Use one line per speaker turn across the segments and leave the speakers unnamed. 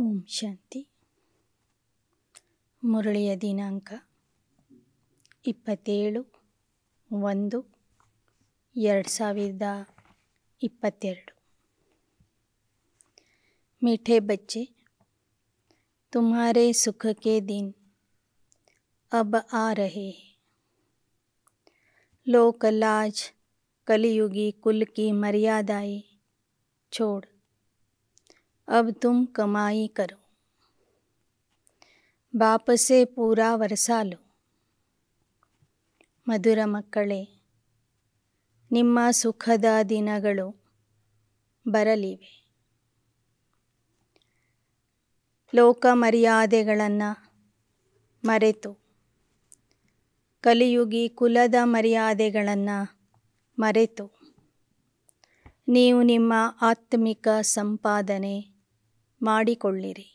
ಓಂ ಶಾಂತಿ ಮುರಳಿಯ ದಿನಾಂಕ ಇಪ್ಪತ್ತೇಳು ಒಂದು ಎರಡು ಸಾವಿರದ ಇಪ್ಪತ್ತೆರಡು ಮಿಠೆ ಬಚ್ಚೆ ತುಮಾರೇ ಸುಖಕ್ಕೆ ದಿನ ಅಬ ಆ ಲೋಕಲಾಜ್ ಕಲಿಯುಗಿ ಕುಲ್ಕಿ ಮರ್ಯಾದಾಯಿ ಛೋಡ್ अब तुम कमाई करो ಬಾಪ ಸೇ ಪೂರಾ ವರಸಾಲು ಮಧುರ ಮಕ್ಕಳೇ ನಿಮ್ಮ ಸುಖದ ದಿನಗಳು ಬರಲಿವೆ ಲೋಕ ಮರ್ಯಾದೆಗಳನ್ನು ಮರೆತು ಕಲಿಯುಗಿ ಕುಲದ ಮರ್ಯಾದೆಗಳನ್ನು ಮರೆತು ನೀವು ನಿಮ್ಮ ಆತ್ಮಿಕ ಸಂಪಾದನೆ ಮಾಡಿಕೊಳ್ಳಿರಿ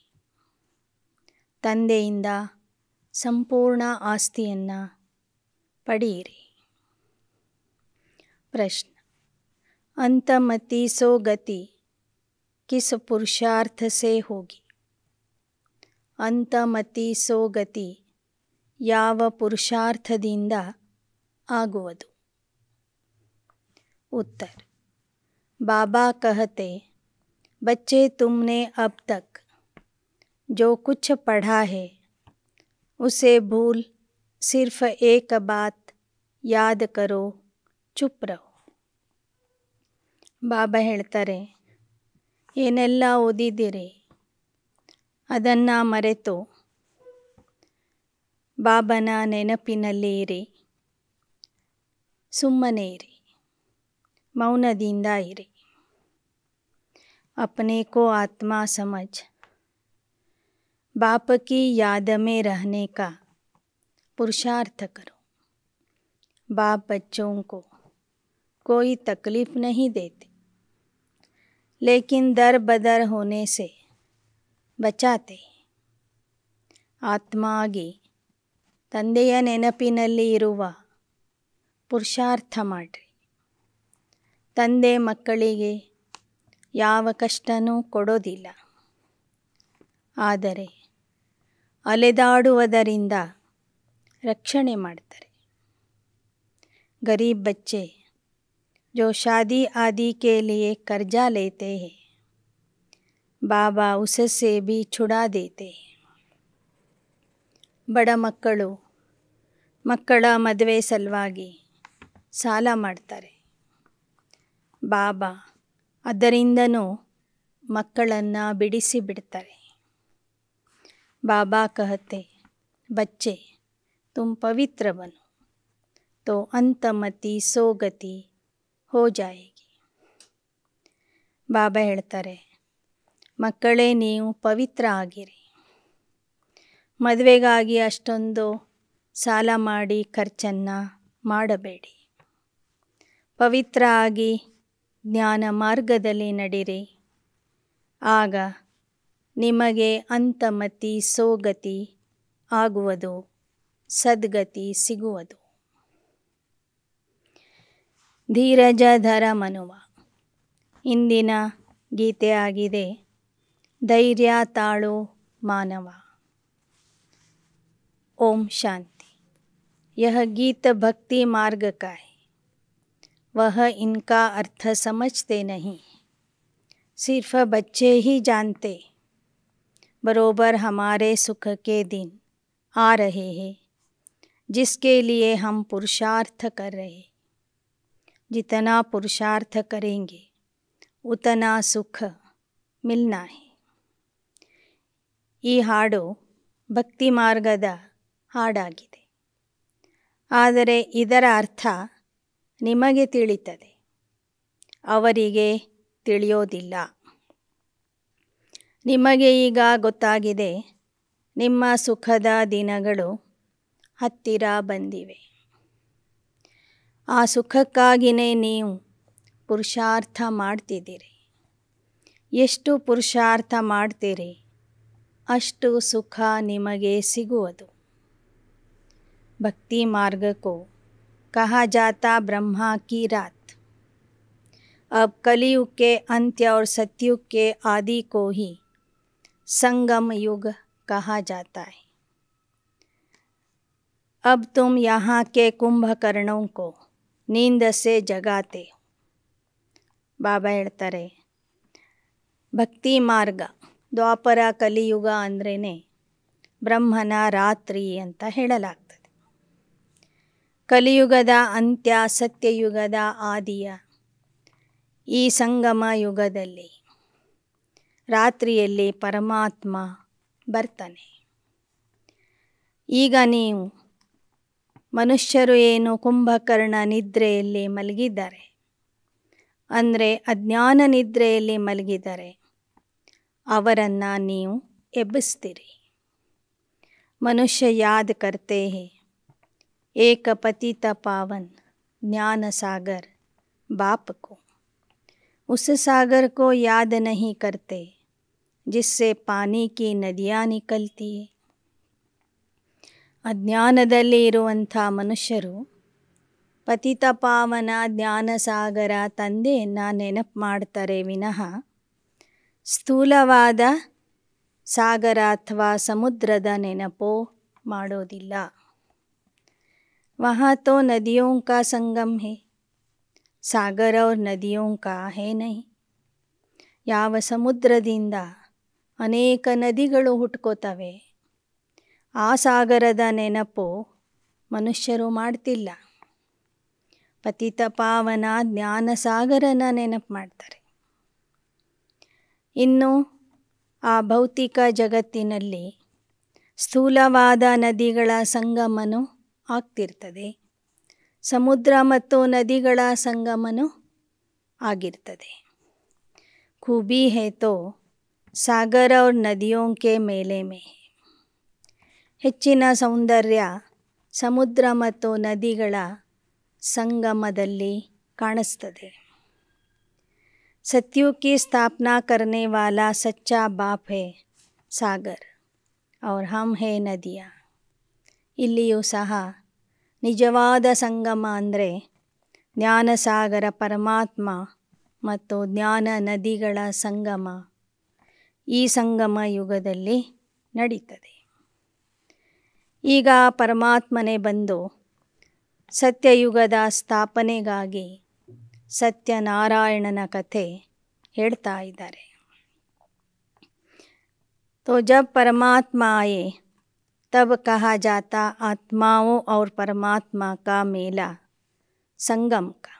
ತಂದೆಯಿಂದ ಸಂಪೂರ್ಣ ಆಸ್ತಿಯನ್ನು ಪಡೆಯಿರಿ ಪ್ರಶ್ನ ಅಂತಮತಿ ಗತಿ ಕಿಸ ಪುರುಷಾರ್ಥ ಸೇ ಹೋಗಿ ಅಂತಮತಿ ಗತಿ ಯಾವ ಪುರುಷಾರ್ಥದಿಂದ ಆಗುವುದು ಉತ್ತರ ಬಾಬಾ ಕಹತೆ बच्चे तुमने अब तक जो कुछ पढ़ा है उसे भूल सिर्फ एक बात याद करो चुप रहो बाबा ಹೇಳ್ತಾರೆ ಏನೆಲ್ಲ ಓದಿದಿರಿ ಅದನ್ನ ಮರೆತೋ ಬಾಬನ ನೆನಪಿನಲ್ಲೇ ಇರಿ ಸುಮ್ಮನೆ ಇರಿ ಮೌನದಿಂದಿರಿ अपने को आत्मा समझ बाप की याद में रहने का पुरुषार्थ करो बाप बच्चों को कोई तकलीफ नहीं देते लेकिन दर बदर होने से बचाते आत्मा आगे ನೆನಪಿನಲ್ಲಿ ಇರುವ ಪುರುಷಾರ್ಥ ಮಾಡಿರಿ ತಂದೆ ಯಾವ ಕಷ್ಟನೂ ಕೊಡೋದಿಲ್ಲ ಆದರೆ ಅಲೆದಾಡುವುದರಿಂದ ರಕ್ಷಣೆ ಮಾಡ್ತಾರೆ ಗರೀಬ್ ಬಚ್ಚೆ ಜೋ ಶಾದಿ ಆದಿ ಕೇಲಿಯೇ ಕರ್ಜಾ ಲೇತೆ ಬಾಬಾ ಉಸಸೆ ಬಿ ಚುಡಾದೇತೆ ಬಡ ಮಕ್ಕಳು ಮಕ್ಕಳ ಮದುವೆ ಸಲುವಾಗಿ ಸಾಲ ಮಾಡ್ತಾರೆ ಬಾಬಾ ಅದರಿಂದನೂ ಮಕ್ಕಳನ್ನು ಬಿಡಿಸಿ ಬಿಡ್ತಾರೆ ಬಾಬಾ ಕಹತೆ ಬಚ್ಚೆ ತುಮ್ ಪವಿತ್ರವನು ಬನು ತೋ ಅಂತಮತಿ ಸೋಗತಿ ಹೋ ಜಾಯಿಗೆ ಬಾಬಾ ಹೇಳ್ತಾರೆ ಮಕ್ಕಳೇ ನೀವು ಪವಿತ್ರ ಆಗಿರಿ ಮದುವೆಗಾಗಿ ಅಷ್ಟೊಂದು ಸಾಲ ಮಾಡಿ ಖರ್ಚನ್ನು ಮಾಡಬೇಡಿ ಪವಿತ್ರ ಆಗಿ ಜ್ಞಾನ ಮಾರ್ಗದಲ್ಲಿ ನಡಿರಿ ಆಗ ನಿಮಗೆ ಅಂತಮತಿ ಸೋಗತಿ ಆಗುವುದು ಸದ್ಗತಿ ಸಿಗುವುದು ಧೀರಜಧರ ಮನುವ ಇಂದಿನ ಗೀತೆ ಆಗಿದೆ ಧೈರ್ಯ ತಾಳು ಮಾನವ ಓಂ ಶಾಂತಿ! ಯಹ ಗೀತ ಭಕ್ತಿ मार्ग वह इनका अर्थ समझते नहीं सिर्फ बच्चे ही जानते बरोबर हमारे सुख के दिन आ रहे हैं जिसके लिए हम पुरुषार्थ कर रहे जितना पुरुषार्थ करेंगे उतना सुख मिलना है ಈ ಹಾಡು ಭಕ್ತಿ ಮಾರ್ಗದ ಹಾಡಾಗಿದೆ ಆದರೆ ಇದರ ಅರ್ಥ ನಿಮಗೆ ತಿಳಿತದೆ ಅವರಿಗೆ ತಿಳಿಯೋದಿಲ್ಲ ನಿಮಗೆ ಈಗ ಗೊತ್ತಾಗಿದೆ ನಿಮ್ಮ ಸುಖದ ದಿನಗಳು ಹತ್ತಿರ ಬಂದಿವೆ ಆ ಸುಖಕ್ಕಾಗಿಯೇ ನೀವು ಪುರುಷಾರ್ಥ ಮಾಡ್ತಿದ್ದೀರಿ ಎಷ್ಟು ಪುರುಷಾರ್ಥ ಮಾಡ್ತೀರಿ ಅಷ್ಟು ಸುಖ ನಿಮಗೆ ಸಿಗುವುದು ಭಕ್ತಿ ಮಾರ್ಗಕ್ಕೂ कहा जाता ब्रह्मा की रात अब कलयुग के अंत्य और सतयुग के आदि को ही संगम युग कहा जाता है अब तुम यहाँ के कुंभकर्णों को नींद से जगाते हो ಬಾಬಾ भक्ति मार्ग द्वापर कलियुग अंद्रे ब्रह्मन रात्रि अंत ಕಲಿಯುಗದ ಅಂತ್ಯ ಸತ್ಯಯುಗದ ಆದಿಯ ಈ ಸಂಗಮ ಯುಗದಲ್ಲಿ ರಾತ್ರಿಯಲ್ಲಿ ಪರಮಾತ್ಮ ಬರ್ತಾನೆ ಈಗ ನೀವು ಮನುಷ್ಯರು ಏನು ಕುಂಭಕರ್ಣ ನಿದ್ರೆಯಲ್ಲಿ ಮಲಗಿದ್ದಾರೆ ಅಂದರೆ ಅಜ್ಞಾನ ನಿದ್ರೆಯಲ್ಲಿ ಮಲಗಿದ್ದಾರೆ ಅವರನ್ನು ನೀವು ಎಬ್ಬಿಸ್ತೀರಿ ಮನುಷ್ಯ ಯಾದ ಕರ್ತೆ ಏಕ पावन ज्ञान सागर बाप को उस सागर को याद नहीं करते जिससे ಪಾನಿ ಕಿ ನದಿಯ ನಿಕಲ್ತಿ ಅಜ್ಞಾನದಲ್ಲಿ ಇರುವಂಥ ಮನುಷ್ಯರು ಪತಿತ ಪಾವನ ಜ್ಞಾನಸಾಗರ ತಂದೆಯನ್ನು ನೆನಪು ಮಾಡ್ತಾರೆ ವಿನಃ ಸ್ಥೂಲವಾದ ಸಾಗರ ಅಥವಾ ಸಮುದ್ರದ ನೆನಪೋ ಮಾಡೋದಿಲ್ಲ वहाँ तो नदियों का संगम है सागर और नदियों का है नहीं ಯಾವ ಸಮುದ್ರದಿಂದ ಅನೇಕ ನದಿಗಳು ಹುಟ್ಕೋತವೆ ಆ ಸಾಗರದ ನೆನಪು ಮನುಷ್ಯರು ಮಾಡ್ತಿಲ್ಲ ಪತಿತ ಪಾವನ ಜ್ಞಾನ ಸಾಗರನ ನೆನಪು ಮಾಡ್ತಾರೆ ಇನ್ನು ಆ ಭೌತಿಕ ಜಗತ್ತಿನಲ್ಲಿ ಸ್ಥೂಲವಾದ ನದಿಗಳ ಸಂಗಮನು ಆಗ್ತಿರ್ತದೆ ಸಮುದ್ರ ಮತ್ತು ನದಿಗಳ ಸಂಗಮನೂ ಆಗಿರ್ತದೆ ಖೂಬಿ ಹೇತೋ ಸಾಗರ और नदियों ಮೇಲೆ ಮೇ ಹೆಚ್ಚಿನ ಸೌಂದರ್ಯ ಸಮುದ್ರ ಮತ್ತು ನದಿಗಳ ಸಂಗಮದಲ್ಲಿ ಕಾಣಿಸ್ತದೆ ಸತ್ಯುಕಿ ಸ್ಥಾಪನಾ ಕರ್ನೆ ವಾಲಾ ಸಚ್ಚಾ ಬಾಪ್ ಹೇ ಸಾಗರ್ और ಹಮ್ ಹೇ ನದಿಯಾ ಇಲ್ಲಿಯೂ ಸಹ ನಿಜವಾದ ಸಂಗಮ ಅಂದರೆ ಜ್ಞಾನಸಾಗರ ಪರಮಾತ್ಮ ಮತ್ತು ಜ್ಞಾನ ನದಿಗಳ ಸಂಗಮ ಈ ಸಂಗಮ ಯುಗದಲ್ಲಿ ನಡೀತದೆ ಈಗ ಪರಮಾತ್ಮನೇ ಬಂದು ಸತ್ಯಯುಗದ ಸ್ಥಾಪನೆಗಾಗಿ ಸತ್ಯನಾರಾಯಣನ ಕಥೆ ಹೇಳ್ತಾ ಇದ್ದಾರೆ तो जब परमात्मा आए तब कहा जाता आत्माओं और परमात्मा का मेला संगम का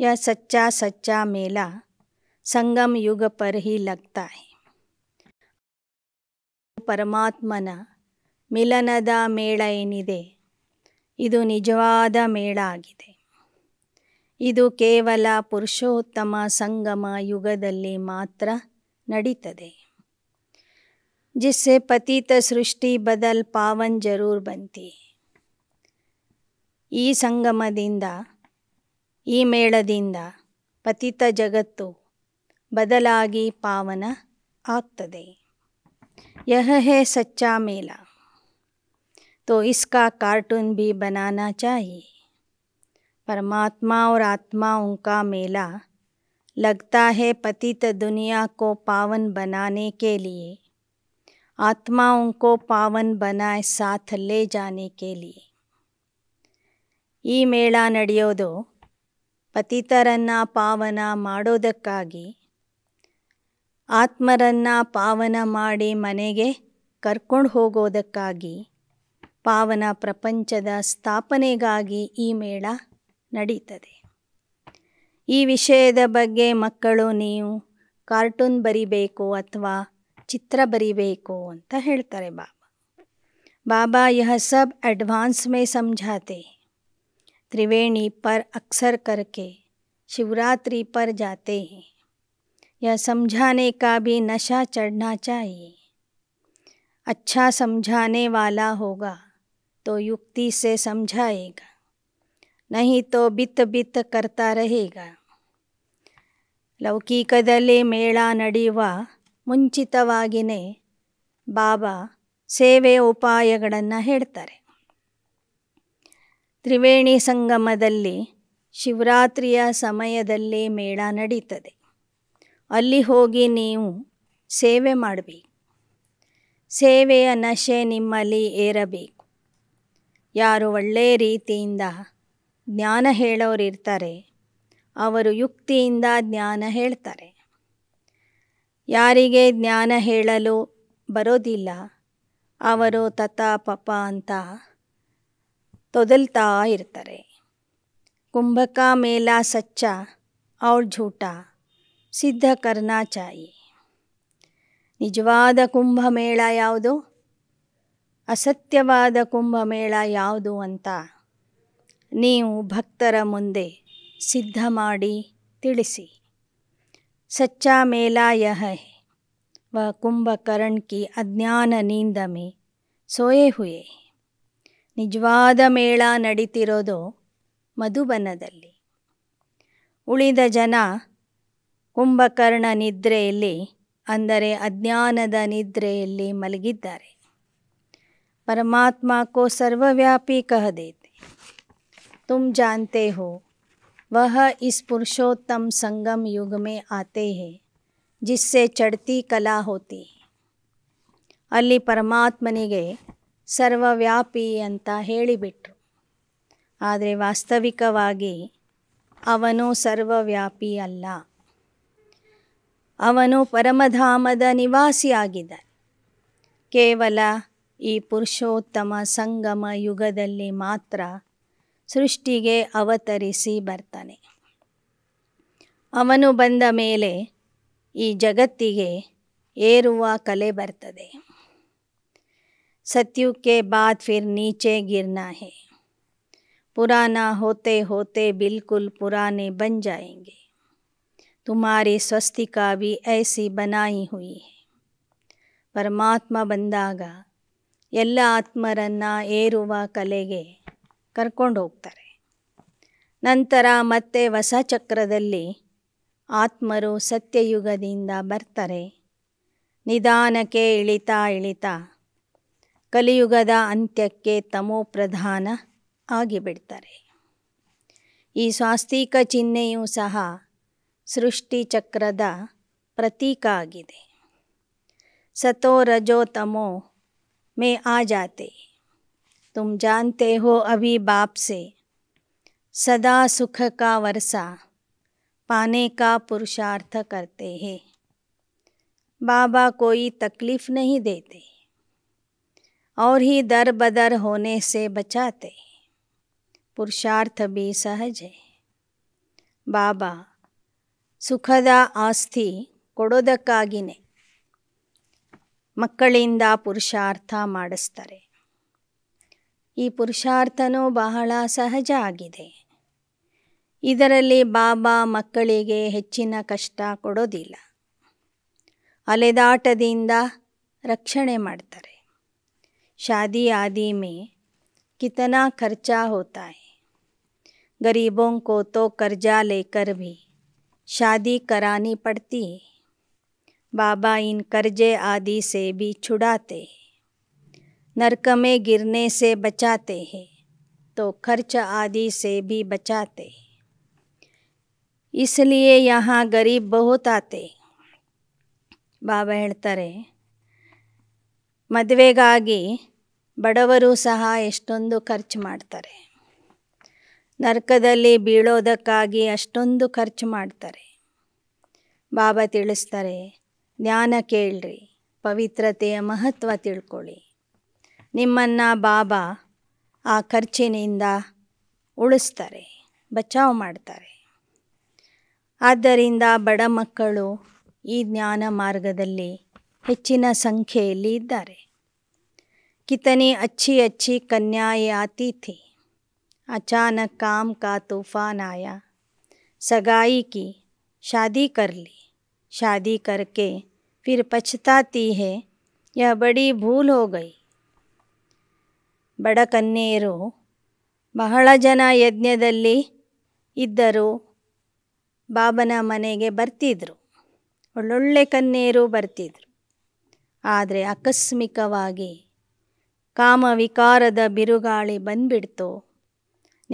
यह सच्चा सच्चा मेला संगम युग पर ही लगता है ಪರಮಾತ್ಮನ ಮಿಲನದ ಮೇಳ ಏನಿದೆ ಇದು ನಿಜವಾದ ಮೇಳ ಆಗಿದೆ ಇದು ಕೇವಲ ಪುರುಷೋತ್ತಮ ಸಂಗಮ ಯುಗದಲ್ಲಿ ಮಾತ್ರ ನಡೀತದೆ जिससे पति तृष्टि बदल पावन जरूर बनती ई ಈ ಸಂಗಮದಿಂದ ಈ ಮೇಳದಿಂದ ಪತಿತ ಜಗತ್ತು ಬದಲಾಗಿ पावन आते यह है सच्चा मेला तो इसका कार्टून भी बनाना चाहिए परमात्मा और आत्माओं का मेला लगता है पतित दुनिया को पावन बनाने के लिए आत्माओं को पावन बनाए साथ ले जाने के लिए ಈ ಮೇಳ ನಡೆಯೋದು ಪತಿತರನ್ನು ಪಾವನ ಮಾಡೋದಕ್ಕಾಗಿ ಆತ್ಮರನ್ನು ಪಾವನ ಮಾಡಿ ಮನೆಗೆ ಕರ್ಕೊಂಡು ಹೋಗೋದಕ್ಕಾಗಿ ಪಾವನ ಪ್ರಪಂಚದ ಸ್ಥಾಪನೆಗಾಗಿ ಈ ಮೇಳ ನಡೀತದೆ ಈ ವಿಷಯದ ಬಗ್ಗೆ ಮಕ್ಕಳು ನೀವು ಕಾರ್ಟೂನ್ ಬರಿಬೇಕು ಅಥವಾ चित्र ಬರಿಬೇಕು अंतर बाबा बाबा यह सब एडवांस में समझाते त्रिवेणी पर अक्सर करके शिवरात्रि पर जाते हैं यह समझाने का भी नशा चढ़ना चाहिए अच्छा समझाने वाला होगा तो युक्ति से समझाएगा नहीं तो बित बित करता रहेगा लौकी कदले मेला नड़ीवा ಮುಂಚಿತವಾಗಿಯೇ ಬಾಬಾ ಸೇವೆ ಉಪಾಯಗಳನ್ನು ಹೇಳ್ತಾರೆ ತ್ರಿವೇಣಿ ಸಂಗಮದಲ್ಲಿ ಶಿವರಾತ್ರಿಯ ಸಮಯದಲ್ಲಿ ಮೇಳ ನಡೀತದೆ ಅಲ್ಲಿ ಹೋಗಿ ನೀವು ಸೇವೆ ಮಾಡಬೇಕು ಸೇವೆಯ ನಶೆ ನಿಮ್ಮಲ್ಲಿ ಏರಬೇಕು ಯಾರು ಒಳ್ಳೆಯ ರೀತಿಯಿಂದ ಜ್ಞಾನ ಹೇಳೋರಿರ್ತಾರೆ ಅವರು ಯುಕ್ತಿಯಿಂದ ಜ್ಞಾನ ಹೇಳ್ತಾರೆ ಯಾರಿಗೆ ಜ್ಞಾನ ಹೇಳಲು ಬರೋದಿಲ್ಲ ಅವರು ತತ ಪಪ ಅಂತ ತೊದಲ್ತಾ ಇರ್ತಾರೆ ಕುಂಭಕ ಮೇಲ ಸಚ್ಚ ಅವ್ರ ಝೂಟ ಸಿದ್ಧ ಕರ್ನಾಚಾಯಿ ನಿಜವಾದ ಕುಂಭಮೇಳ ಯಾವುದು ಅಸತ್ಯವಾದ ಕುಂಭಮೇಳ ಯಾವುದು ಅಂತ ನೀವು ಭಕ್ತರ ಮುಂದೆ ಸಿದ್ಧ ಮಾಡಿ ತಿಳಿಸಿ ಸಚ್ಚಾ मेला यह है वह कुंभकर्ण की अज्ञान नींद में ನಿಜವಾದ ಮೇಳ ನಡೀತಿರೋದು ಮಧುಬನದಲ್ಲಿ ಉಳಿದ ಜನ ಕುಂಭಕರ್ಣ ನಿದ್ರೆಯಲ್ಲಿ ಅಂದರೆ ಅಜ್ಞಾನದ ನಿದ್ರೆಯಲ್ಲಿ ಮಲಗಿದ್ದಾರೆ ಪರಮಾತ್ಮ ಕೋ ಸರ್ವವ್ಯಾಪಿ ಕಹದೇತಿ ತುಮ್ ಜಾನ್ತೆ ಹೋ वह इस पुरुषोत्तम संगम युग में आते हैं जिससे चढ़ती ಕಲಾ होती ಅಲ್ಲಿ ಪರಮಾತ್ಮನಿಗೆ ಸರ್ವವ್ಯಾಪಿ ಅಂತ ಹೇಳಿಬಿಟ್ರು ಆದರೆ ವಾಸ್ತವಿಕವಾಗಿ ಅವನು ಸರ್ವವ್ಯಾಪಿ ಅಲ್ಲ ಅವನು ಪರಮಧಾಮದ ನಿವಾಸಿಯಾಗಿದ್ದಾನೆ ಕೇವಲ ಈ ಪುರುಷೋತ್ತಮ ಸಂಗಮ ಯುಗದಲ್ಲಿ ಮಾತ್ರ ಸೃಷ್ಟಿಗೆ ಅವತರಿಸಿ ಬರ್ತಾನೆ ಅವನು ಬಂದ ಮೇಲೆ ಈ ಜಗತ್ತಿಗೆ ಏರುವ ಕಲೆ ಬರ್ತದೆ ಸತ್ಯುಕ್ಕೆ ಬಾದ್ ಫಿರ್ ನೀಚೆ ಗಿರ್ನಾ ಹೇ पुराना होते होते बिल्कुल पुराने बन जाएंगे तुम्हारी स्वस्तिका भी ऐसी बनाई हुई है ಪರಮಾತ್ಮ ಬಂದಾಗ ಎಲ್ಲ ಆತ್ಮರನ್ನು ಏರುವ ಕಲೆಗೆ ಕರ್ಕೊಂಡು ಹೋಗ್ತಾರೆ ನಂತರ ಮತ್ತೆ ಹೊಸ ಚಕ್ರದಲ್ಲಿ ಆತ್ಮರು ಸತ್ಯಯುಗದಿಂದ ಬರ್ತಾರೆ ನಿಧಾನಕ್ಕೆ ಇಳಿತಾ ಇಳಿತಾ ಕಲಿಯುಗದ ಅಂತ್ಯಕ್ಕೆ ತಮೋ ಪ್ರಧಾನ ಆಗಿಬಿಡ್ತಾರೆ ಈ ಸ್ವಾಸ್ತಿಕ ಚಿಹ್ನೆಯು ಸಹ ಸೃಷ್ಟಿ ಚಕ್ರದ ಪ್ರತೀಕ ಆಗಿದೆ ಸತೋ ರಜೋ ತಮೋ ಮೇ ಆ ಜಾತೆ तुम जानते हो अभी बाप से सदा सुख का वर्षा पाने का पुरुषार्थ करते हैं बाबा कोई तकलीफ़ नहीं देते और ही दर बदर होने से बचाते पुरुषार्थ भी सहज है बाबा सुखदा आस्थि ಕೊಡೋದಕ್ಕಾಗಿಯೇ ಮಕ್ಕಳಿಂದ पुरुषार्थ ಮಾಡಿಸ್ತಾರೆ ಈ ಪುರುಷಾರ್ಥನೋ ಬಹಳ ಸಹಜ ಆಗಿದೆ ಇದರಲ್ಲಿ ಬಾಬಾ ಮಕ್ಕಳಿಗೆ ಹೆಚ್ಚಿನ ಕಷ್ಟ ಕೊಡೋದಿಲ್ಲ ಅಲಿದಾಟದಿಂದ ರಕ್ಷಣೆ ಮಾಡತಾರೆ ಶಾದಿ ಯಾದಿ ಮೇ कितना खर्चा होता है गरीबों को तो कर्जा लेकर भी शादी करानी पड़ती ಬಾಬಾ ಇನ್ कर्जे आदि से भी छुಡಾತೆ नरक में गिरने से बचाते हैं तो खर्च आदि से भी बचाते इसलिए यहाँ गरीब बहुत आते ಬಾಬಾ ಹೇಳ್ತಾರೆ ಮದುವೆಗಾಗಿ ಬಡವರು ಸಹ ಎಷ್ಟೊಂದು ಖರ್ಚು ಮಾಡ್ತಾರೆ ನರಕದಲ್ಲಿ ಬೀಳೋದಕ್ಕಾಗಿ ಅಷ್ಟೊಂದು ಖರ್ಚು ಮಾಡ್ತಾರೆ ಬಾಬಾ ತಿಳಿಸ್ತಾರೆ ಜ್ಞಾನ ಕೇಳ್ರಿ ಪವಿತ್ರತೆಯ ಮಹತ್ವ ತಿಳ್ಕೊಳ್ಳಿ ನಿಮ್ಮನ್ನು ಬಾಬಾ ಆ ಖರ್ಚಿನಿಂದ ಉಳಿಸ್ತಾರೆ ಬಚಾವ್ ಮಾಡ್ತಾರೆ ಆದ್ದರಿಂದ ಬಡ ಮಕ್ಕಳು ಈ ಜ್ಞಾನ ಮಾರ್ಗದಲ್ಲಿ ಹೆಚ್ಚಿನ ಸಂಖ್ಯೆಯಲ್ಲಿ ಇದ್ದಾರೆ ಕಿತನಿ ಅಚ್ಚಿ ಅಚ್ಚಿ ಕನ್ಯಾಯ ಅತಿಥಿ ಅಚಾನಕ್ ಕಾಮ್ ಕಾ ತೂಫಾನ್ ಆಯ ಸಗಾಯಿ ಕಿ ಶಾದಿ ಕರ್ಲಿ ಶಾದಿ ಕರ್ಕೆ ಫಿರ್ ಪಚ್ತಾತಿ ಹೇ ಬಡಿ ಭೂಲ್ भूल ಬಡ ಬಹಳ ಜನ ಯಜ್ಞದಲ್ಲಿ ಇದ್ದರು ಬಾಬನ ಮನೆಗೆ ಬರ್ತಿದ್ರು ಒಳ್ಳೊಳ್ಳೆ ಕನ್ನೇರು ಬರ್ತಿದ್ರು ಆದರೆ ಆಕಸ್ಮಿಕವಾಗಿ ಕಾಮವಿಕಾರದ ಬಿರುಗಾಳಿ ಬಂದ್ಬಿಡ್ತು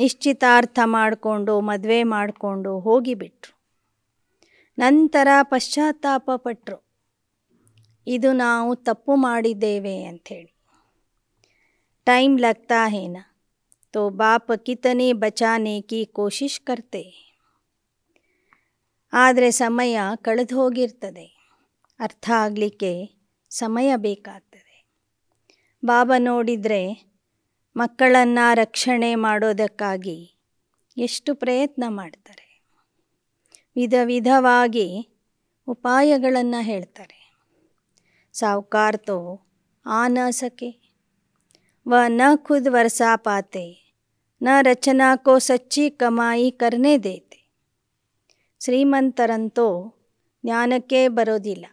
ನಿಶ್ಚಿತಾರ್ಥ ಮಾಡಿಕೊಂಡು ಮದುವೆ ಮಾಡಿಕೊಂಡು ಹೋಗಿಬಿಟ್ರು ನಂತರ ಪಶ್ಚಾತ್ತಾಪ ಪಟ್ಟರು ಇದು ನಾವು ತಪ್ಪು ಮಾಡಿದ್ದೇವೆ ಅಂಥೇಳಿ ಟೈಮ್ लगता है ना तो बाप कितने ಬಚಾನೆ की कोशिश करते ಆದರೆ ಸಮಯ ಕಳೆದು ಹೋಗಿರ್ತದೆ ಅರ್ಥ ಆಗಲಿಕ್ಕೆ ಸಮಯ ಬೇಕಾಗ್ತದೆ ಬಾಬಾ ನೋಡಿದರೆ ಮಕ್ಕಳನ್ನು ರಕ್ಷಣೆ ಮಾಡೋದಕ್ಕಾಗಿ ಎಷ್ಟು ಪ್ರಯತ್ನ ಮಾಡ್ತಾರೆ ವಿಧ ವಿಧವಾಗಿ ಉಪಾಯಗಳನ್ನು ಹೇಳ್ತಾರೆ ಸಾವುಕಾರ್ತೋ ಆನಸಕೆ वह न खुद वर्षा पाते न रचना को सच्ची कमाई करने देते ಶ್ರೀಮಂತರಂತೂ ಜ್ಞಾನಕ್ಕೆ ಬರೋದಿಲ್ಲ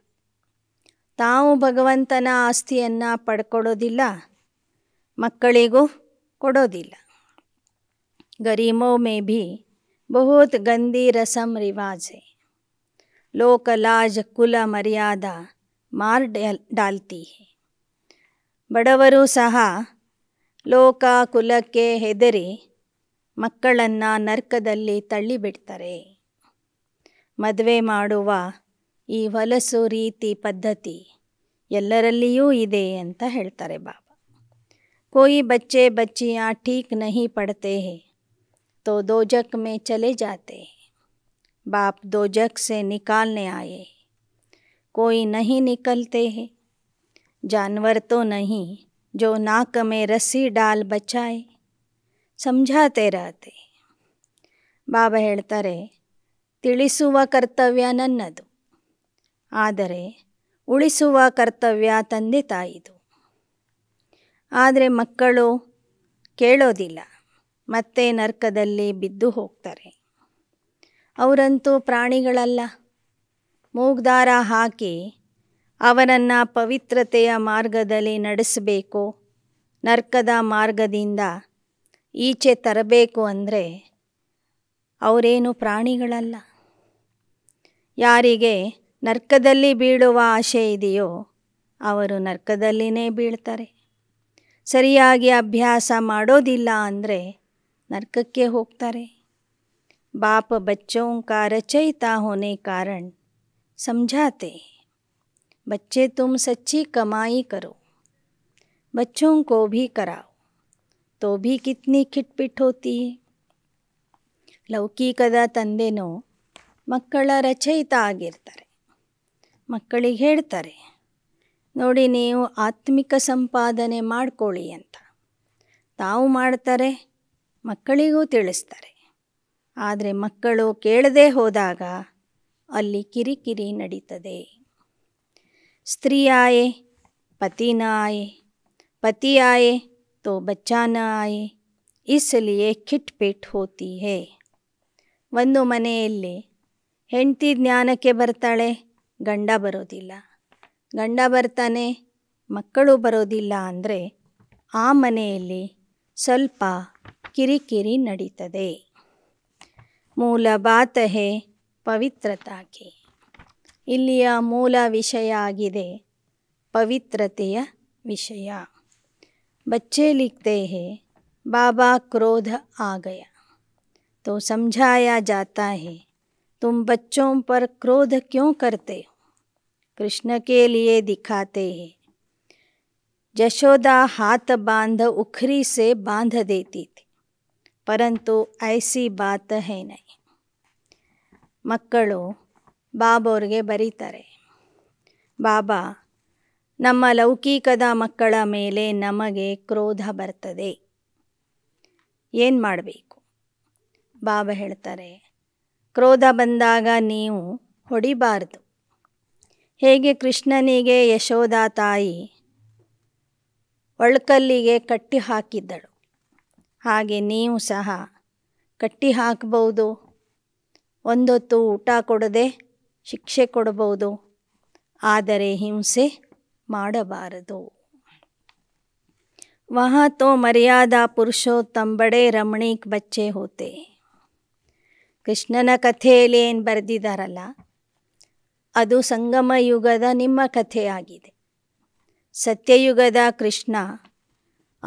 ತಾವು ಭಗವಂತನ ಆಸ್ತಿಯನ್ನು ಪಡ್ಕೊಳ್ಳೋದಿಲ್ಲ ಮಕ್ಕಳಿಗೂ ಕೊಡೋದಿಲ್ಲ ಗರೀಮೋ ಮೇ ಭಿ ಬಹುತ್ ಗಂದಿ ರಸಂ ರಿವಾಜೆ ಲೋಕ ಲಾಜ್ ಕುಲ ಮರ್ಯಾದಾ ಮಾರ್ ಡಾಲ್ತಿ ಹೇ ಬಡವರು ಸಹ ಲೋಕ ಕುಲಕ್ಕೆ ಹೆದರಿ ಮಕ್ಕಳನ್ನು ನರ್ಕದಲ್ಲಿ ತಳ್ಳಿಬಿಡ್ತಾರೆ ಮದುವೆ ಮಾಡುವ ಈ ಹೊಲಸು ರೀತಿ ಪದ್ಧತಿ ಎಲ್ಲರಲ್ಲಿಯೂ ಇದೆ ಅಂತ ಹೇಳ್ತಾರೆ ಬಾಬಾ ಕೋಯಿ ಬಚ್ಚೆ ಬಚ್ಚಿಯ ಠೀಕ್ ನಹಿ ಪಡತೆ ತೋ ದೋಜಕ್ ಮೇ ಚಲೆ ಜಾತೆ जाते ದೋಜಕ್ ಸೆ ನಿಕಾಲ್ನೆ ಆಯೇ ಕೋಯಿ ನಹಿ ನಿಕಲ್ತೆ ಜಾನ್ವರ್ निकलते हैं ಜೋ नाक में ಡಾಲ್ डाल ಬಚಾಯ್ ಸಮಜಾತೆ रहते ಬಾಬಾ ಹೇಳ್ತಾರೆ ತಿಳಿಸುವ ಕರ್ತವ್ಯ ನನ್ನದು ಆದರೆ ಉಳಿಸುವ ಕರ್ತವ್ಯ ತಂದೆ ತಾಯಿದು ಆದರೆ ಮಕ್ಕಳು ಕೇಳೋದಿಲ್ಲ ಮತ್ತೆ ನರ್ಕದಲ್ಲಿ ಬಿದ್ದು ಹೋಗ್ತಾರೆ ಅವರಂತೂ ಪ್ರಾಣಿಗಳಲ್ಲ ಮೂಗ್ದಾರ ಹಾಕಿ ಅವನನ್ನು ಪವಿತ್ರತೆಯ ಮಾರ್ಗದಲ್ಲಿ ನಡೆಸಬೇಕು ನರ್ಕದ ಮಾರ್ಗದಿಂದ ಈಚೆ ತರಬೇಕು ಅಂದರೆ ಅವರೇನು ಪ್ರಾಣಿಗಳಲ್ಲ ಯಾರಿಗೆ ನರ್ಕದಲ್ಲಿ ಬೀಳುವ ಆಶೆ ಇದೆಯೋ ಅವರು ನರ್ಕದಲ್ಲಿನೇ ಬೀಳ್ತಾರೆ ಸರಿಯಾಗಿ ಅಭ್ಯಾಸ ಮಾಡೋದಿಲ್ಲ ಅಂದರೆ ನರ್ಕಕ್ಕೆ ಹೋಗ್ತಾರೆ ಬಾಪ ಬಚ್ಚೋಂಕಾರ ಚೈತಾ ರಚಯಿತಾ ಹೋನೆ ಸಂಜಾತೆ बच्चे तुम सच्ची कमाई करो बच्चों को भी कराओ तो भी कितनी खिटपिट होती है ಲೌಕಿಕದ ತಂದೆನೋ ಮಕ್ಕಳ ರಚಯಿತ ಆಗಿರ್ತಾರೆ ಮಕ್ಕಳಿಗೆ ಹೇಳ್ತಾರೆ ನೋಡಿ ನೀವು ಆತ್ಮಿಕ ಸಂಪಾದನೆ ಮಾಡ್ಕೊಳ್ಳಿ ಅಂತ ತಾವು ಮಾಡ್ತಾರೆ ಮಕ್ಕಳಿಗೂ ತಿಳಿಸ್ತಾರೆ ಆದರೆ ಮಕ್ಕಳು ಕೇಳದೆ ಹೋದಾಗ ಅಲ್ಲಿ ಕಿರಿಕಿರಿ ನಡೀತದೆ स्त्री आए पति ना आए पति आए तो बच्चा न आए इसलिए ಪಿಟ್ ಹೋತಿ ಹೇ ಒಂದು ಮನೆಯಲ್ಲಿ ಹೆಂಡತಿ ಜ್ಞಾನಕ್ಕೆ ಬರ್ತಾಳೆ ಗಂಡ ಬರೋದಿಲ್ಲ ಗಂಡ ಬರ್ತಾನೆ ಮಕ್ಕಳು ಬರೋದಿಲ್ಲ ಅಂದರೆ ಆ ಮನೆಯಲ್ಲಿ ಸ್ವಲ್ಪ ಕಿರಿಕಿರಿ ನಡೀತದೆ ಬಾತ ಹೇ ಪವಿತ್ರತಾಕೆ इूल विषय आगे ಆಗಿದೆ विषय बच्चे लिखते हैं बाबा क्रोध आ गया तो समझाया जाता है तुम बच्चों पर क्रोध क्यों करते हो कृष्ण के लिए दिखाते हैं जशोदा हाथ बांध उखरी से बांध देती थी परंतु ऐसी बात है नहीं मक्कड़ों ಬಾಬಾ ಅವರಿಗೆ ಬರೀತಾರೆ ಬಾಬಾ ನಮ್ಮ ಲೌಕಿಕದ ಮಕ್ಕಳ ಮೇಲೆ ನಮಗೆ ಕ್ರೋಧ ಬರ್ತದೆ ಏನು ಮಾಡಬೇಕು ಬಾಬಾ ಹೇಳ್ತಾರೆ ಕ್ರೋಧ ಬಂದಾಗ ನೀವು ಹೊಡಿಬಾರ್ದು ಹೇಗೆ ಕೃಷ್ಣನಿಗೆ ಯಶೋಧ ತಾಯಿ ಒಳ್ಕಲ್ಲಿಗೆ ಕಟ್ಟಿ ಹಾಕಿದ್ದಳು ಹಾಗೆ ನೀವು ಸಹ ಕಟ್ಟಿ ಹಾಕ್ಬೌದು ಒಂದೊತ್ತು ಊಟ ಕೊಡದೆ ಶಿಕ್ಷೆ ಕೊಡಬಹುದು ಆದರೆ ಹಿಂಸೆ ಮಾಡಬಾರದು ವಹ ತೋ ಮರ್ಯಾದಾ ಪುರುಷೋತ್ತಮ್ ರಮಣೀಕ್ ಬಚ್ಚೆ ಹೋತೆ ಕೃಷ್ಣನ ಕಥೆಯಲ್ಲಿ ಏನು ಬರೆದಿದ್ದಾರಲ್ಲ ಅದು ಸಂಗಮ ಯುಗದ ನಿಮ್ಮ ಕಥೆಯಾಗಿದೆ ಸತ್ಯಯುಗದ ಕೃಷ್ಣ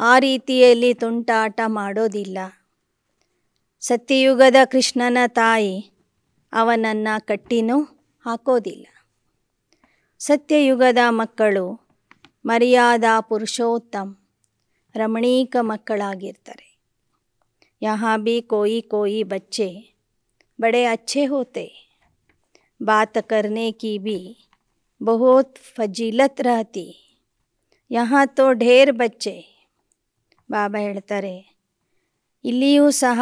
ಆ ರೀತಿಯಲ್ಲಿ ತುಂಟಾಟ ಮಾಡೋದಿಲ್ಲ ಸತ್ಯಯುಗದ ಕೃಷ್ಣನ ತಾಯಿ ಅವನನ್ನು ಕಟ್ಟಿನೂ ಹಾಕೋದಿಲ್ಲ ಸತ್ಯಯುಗದ ಮಕ್ಕಳು ಮರ್ಯಾದ ಪುರುಷೋತ್ತಮ್ ರಮಣೀಕ ಮಕ್ಕಳಾಗಿರ್ತಾರೆ ಯಹಾ ಬಿ ಕೋಯಿ ಕೋಯಿ ಬಚ್ಚೆ ಬಡೆ ಅಚ್ಚೆ ಹೋತೆ ಬಾತ ಕರ್ನೆ ಕಿ ಬಿ ಬಹುತ್ ಫಜೀಲತ್ ರಹತಿ ಯಹಾ ತೋ ಢೇರ್ ಬಚ್ಚೆ ಬಾಬಾ ಹೇಳ್ತಾರೆ ಇಲ್ಲಿಯೂ ಸಹ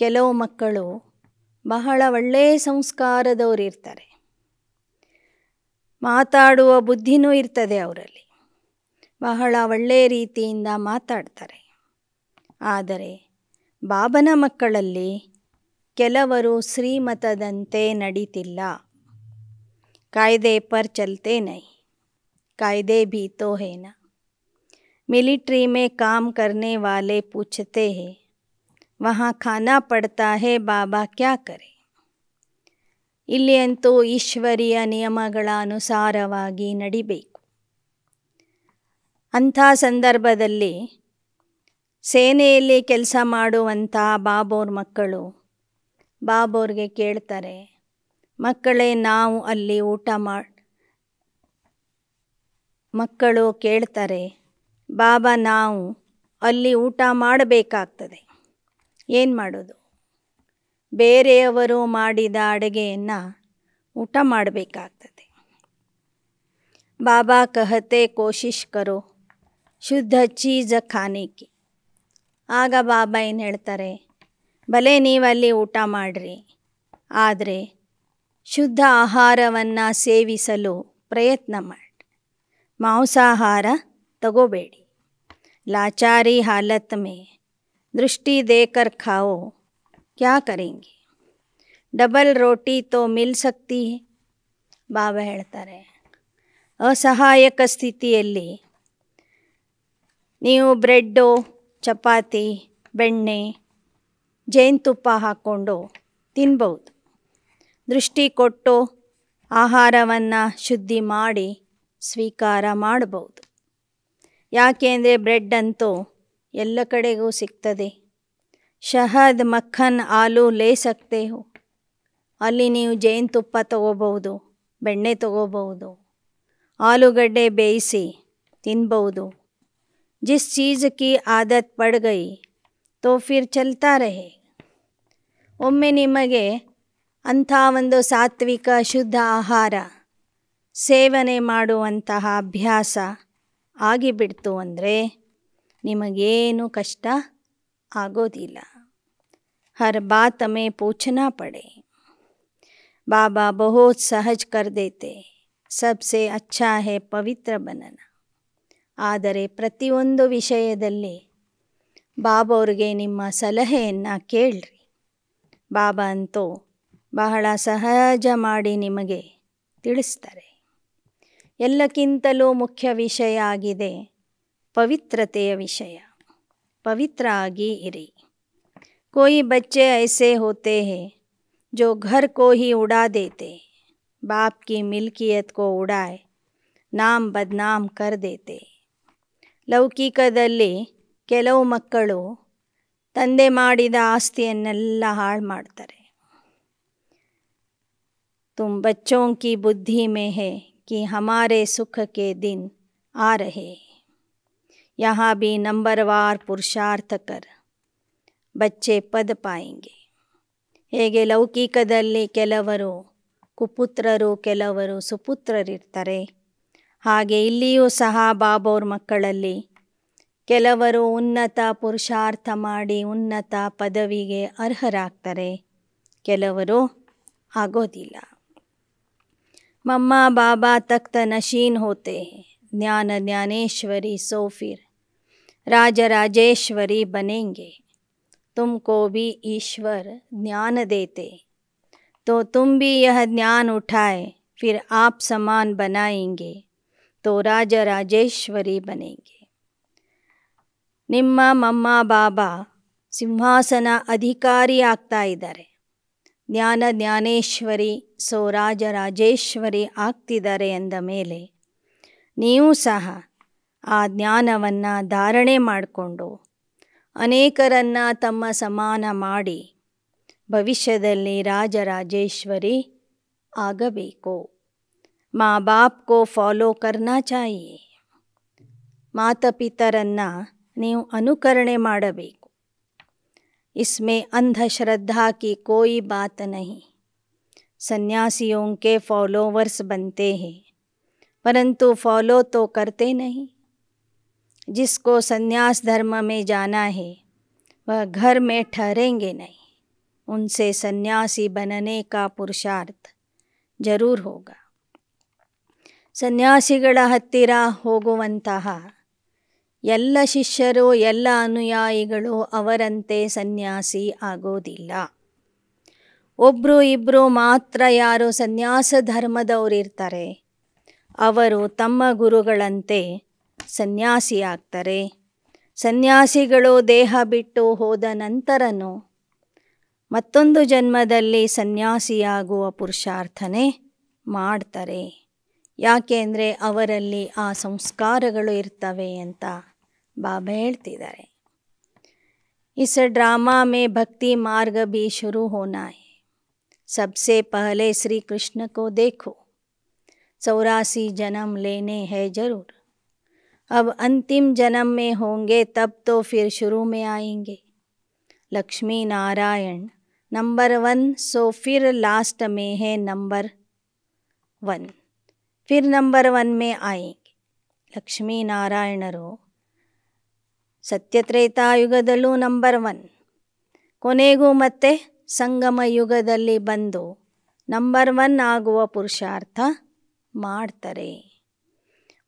ಕೆಲವು ಮಕ್ಕಳು ಬಹಳ ಒಳ್ಳೆಯ ಸಂಸ್ಕಾರದವರು ಇರ್ತಾರೆ ಮಾತಾಡುವ ಬುದ್ಧಿನೂ ಇರ್ತದೆ ಅವರಲ್ಲಿ ಬಹಳ ಒಳ್ಳೆಯ ರೀತಿಯಿಂದ ಮಾತಾಡ್ತಾರೆ ಆದರೆ ಬಾಬನ ಮಕ್ಕಳಲ್ಲಿ ಕೆಲವರು ಶ್ರೀಮತದಂತೆ ನಡೀತಿಲ್ಲ ಕಾಯ್ದೆ ಪರ್ ಚಲತೆ ನೈ ಕಾಯ್ದೆ ಭೀತೋ ಹೇನ ಮಿಲಿಟ್ರಿ ಮೇ ಕಾಮ್ ಕರ್ನೆ ವಾಲೆ ಪೂಛತೆ ಹೇ ವಹಾ ಖಾನಾ ಪಡ್ತಾ ಹೇ ಬಾಬಾ ಕ್ಯಾ ಕರೆ ಇಲ್ಲಿ ಅಂತೂ ಈಶ್ವರಿಯ ನಿಯಮಗಳ ಅನುಸಾರವಾಗಿ ನಡಿಬೇಕು ಅಂಥ ಸಂದರ್ಭದಲ್ಲಿ ಸೇನೆಯಲ್ಲಿ ಕೆಲಸ ಮಾಡುವಂಥ ಬಾಬೋರ್ ಮಕ್ಕಳು ಬಾಬೋರ್ಗೆ ಕೇಳ್ತಾರೆ ಮಕ್ಕಳೇ ನಾವು ಅಲ್ಲಿ ಊಟ ಮಾಡಿ ಮಕ್ಕಳು ಕೇಳ್ತಾರೆ ಬಾಬಾ ನಾವು ಅಲ್ಲಿ ಊಟ ಮಾಡಬೇಕಾಗ್ತದೆ ಏನು ಮಾಡೋದು ಬೇರೆಯವರು ಮಾಡಿದ ಅಡುಗೆಯನ್ನು ಊಟ ಮಾಡಬೇಕಾಗ್ತದೆ ಬಾಬಾ ಕಹತೆ ಕೋಶಿಶ್ ಕರೋ ಶುದ್ಧ ಚೀಜ ಖಾನೇಕಿ ಆಗ ಬಾಬಾ ಏನು ಹೇಳ್ತಾರೆ ಭಲೆ ನೀವಲ್ಲಿ ಊಟ ಮಾಡಿರಿ ಆದರೆ ಶುದ್ಧ ಆಹಾರವನ್ನು ಸೇವಿಸಲು ಪ್ರಯತ್ನ ಮಾಡಿ ಮಾಂಸಾಹಾರ ತಗೋಬೇಡಿ ಲಾಚಾರಿ ಹಾಲತ್ ಮೇ दृष्टि देकर खाओ क्या करेंगे डबल रोटी तो मिल सकती है ಬಾಬಾ ಹೇಳ್ತಾರೆ ಅಸಹಾಯಕ ಸ್ಥಿತಿಯಲ್ಲಿ ನೀವು ಬ್ರೆಡ್ಡು ಚಪಾತಿ ಬೆಣ್ಣೆ ಜೇನುತುಪ್ಪ ಹಾಕ್ಕೊಂಡು ತಿನ್ಬೋದು ದೃಷ್ಟಿ ಕೊಟ್ಟು ಆಹಾರವನ್ನು ಶುದ್ಧಿ ಮಾಡಿ ಸ್ವೀಕಾರ ಮಾಡಬಹುದು ಯಾಕೆ ಅಂದರೆ ಬ್ರೆಡ್ ಅಂತೂ ಎಲ್ಲ ಕಡೆಗೂ ಸಿಗ್ತದೆ ಶಹದ್ ಮಕ್ಕನ್ ಹಾಲು ಲೇಸಕ್ತೇವು ಅಲ್ಲಿ ನೀವು ಜೇನುತುಪ್ಪ ತಗೋಬಹುದು ಬೆಣ್ಣೆ ತಗೋಬಹುದು ಆಲೂಗಡ್ಡೆ ಬೇಯಿಸಿ ತಿನ್ಬಹುದು ಜಿಸ್ चीज़ की आदत पड़ गई तो फिर ಒಮ್ಮೆ ನಿಮಗೆ ಅಂಥ ಒಂದು ಸಾತ್ವಿಕ ಶುದ್ಧ ಆಹಾರ ಸೇವನೆ ಮಾಡುವಂತಹ ಅಭ್ಯಾಸ ಆಗಿಬಿಡ್ತು ಅಂದರೆ ನಿಮಗೇನು ಕಷ್ಟ ಆಗೋದಿಲ್ಲ ಹರ್ ಬಾತ್ ಮೇ ಪಡೆ ಬಾಬಾ ಬಹುತ್ ಸಹಜ ಕರ್ದೈತೆ ಸಬ್ಸೆ ಅಚ್ಚಾ ಹೇ ಪವಿತ್ರ ಬನನ ಆದರೆ ಪ್ರತಿಯೊಂದು ವಿಷಯದಲ್ಲಿ ಬಾಬಾ ನಿಮ್ಮ ಸಲಹೆಯನ್ನು ಕೇಳ್ರಿ ಬಾಬಾ ಅಂತೂ ಬಹಳ ಸಹಜ ಮಾಡಿ ನಿಮಗೆ ತಿಳಿಸ್ತಾರೆ ಎಲ್ಲಕ್ಕಿಂತಲೂ ಮುಖ್ಯ ವಿಷಯ ಆಗಿದೆ पवित्रत विषय पवित्र आगे इरे कोई बच्चे ऐसे होते हैं जो घर को ही उड़ा देते बाप की मिल्कियत को उड़ाए नाम बदनाम कर देते लौकिक दल के ತಂದೆ ಮಾಡಿದ आस्तिया ಹಾಳು तुम बच्चों की बुद्धि में है कि हमारे सुख के दिन आ रहे यहाँ भी नंबरवार पुरुषार्थ कर ಬಚ್ಚೆ ಪದ ಹೇಗೆ ಲೌಕಿಕದಲ್ಲಿ ಕೆಲವರು ಕುಪುತ್ರರು ಕೆಲವರು ಸುಪುತ್ರರಿರ್ತಾರೆ ಹಾಗೆ ಇಲ್ಲಿಯೂ ಸಹ ಬಾಬೋರ್ ಮಕ್ಕಳಲ್ಲಿ ಕೆಲವರು ಉನ್ನತ ಪುರುಷಾರ್ಥ ಮಾಡಿ ಉನ್ನತ ಪದವಿಗೆ ಅರ್ಹರಾಗ್ತಾರೆ ಕೆಲವರು ಆಗೋದಿಲ್ಲ ಮಮ್ಮ ಬಾಬಾ ತಕ್ತ ನಶೀನ್ ಹೋತೆ ज्ञान ज्ञानेश्वरी सो फिर राज राजेश्वरी बनेंगे तुमको भी ईश्वर ज्ञान देते तो तुम भी यह ज्ञान उठाए फिर आप समान बनाएंगे तो राज राजेश्वरी बनेंगे निम्मा मम्मा बाबा सिंहासन अधिकारी आगता ಇದ್ದಾರೆ ज्ञान ज्ञानेश्वरी सो ರಾಜ राजेश्वरी आगतारे अंद मेले ನೀವು ಸಹ ಆ ಜ್ಞಾನವನ್ನ ಧಾರಣೆ ಮಾಡ್ಕೊಂಡೆ ಅನೇಕರನ್ನ ತಮ್ಮ ಸಮಾನ ಮಾಡಿ ಭವಿಷ್ಯದಲ್ಲಿ ರಾಜರಾಜೇಶ್ವರಿ ಆಗಬೇಕು ಮಾಬಾಪ್ ಕೋ ಫಾಲೋ کرنا چاہیے ಮಾತಪಿತರನ್ನ ನೀವು ಅನುಕರಣೆ ಮಾಡಬೇಕು इसमें अंधश्रद्धा की कोई बात नहीं सन्यासियों के फॉलोवर्स बनते हैं परंतु फॉलो तो करते नहीं जिसको सन्यास धर्म में जाना है वह घर में ठहरेंगे नहीं उनसे सन्यासी बनने का पुरुषार्थ जरूर होगा सन्यासी हत्तिर होगुवंत शिष्यरो अनुयायी सन्यासी आगोदू इबू मात्र यारो सन्यास धर्मदरी ಅವರು ತಮ್ಮ ಗುರುಗಳಂತೆ ಸನ್ಯಾಸಿಯಾಗ್ತಾರೆ ಸನ್ಯಾಸಿಗಳು ದೇಹ ಬಿಟ್ಟು ಹೋದ ನಂತರನೂ ಮತ್ತೊಂದು ಜನ್ಮದಲ್ಲಿ ಸನ್ಯಾಸಿಯಾಗುವ ಪುರುಷಾರ್ಥನೆ ಮಾಡ್ತಾರೆ ಯಾಕೆಂದರೆ ಅವರಲ್ಲಿ ಆ ಸಂಸ್ಕಾರಗಳು ಇರ್ತವೆ ಅಂತ ಬಾಬಾ ಹೇಳ್ತಿದ್ದಾರೆ ಇಸ ಡ್ರಾಮಾ ಮೇ ಭಕ್ತಿ ಮಾರ್ಗ ಬಿ ಶುರು ಹೋನಾ ಸಬ್ಸೆ ಪಹಲೆ ಶ್ರೀ ಕೃಷ್ಣ ಕೋ ದೇಖೋ चौरासी जन्म लेने हैं जरूर अब अंतिम जन्म में होंगे तब तो फिर शुरू में आएंगे Lakshmi Narayan number one so फिर लास्ट में है नंबर वन फिर नंबर वन में आएंगे लक्ष्मी ನಾರಾಯಣರು ಸತ್ಯತ್ರೇತಾಯುಗದಲ್ಲೂ ನಂಬರ್ ಒನ್ ಕೊನೆಗೂ ಮತ್ತೆ संगम ಯುಗದಲ್ಲಿ ಬಂದು नंबर वन ಆಗುವ पुरुषार्थ ಮಾಡ್ತಾರೆ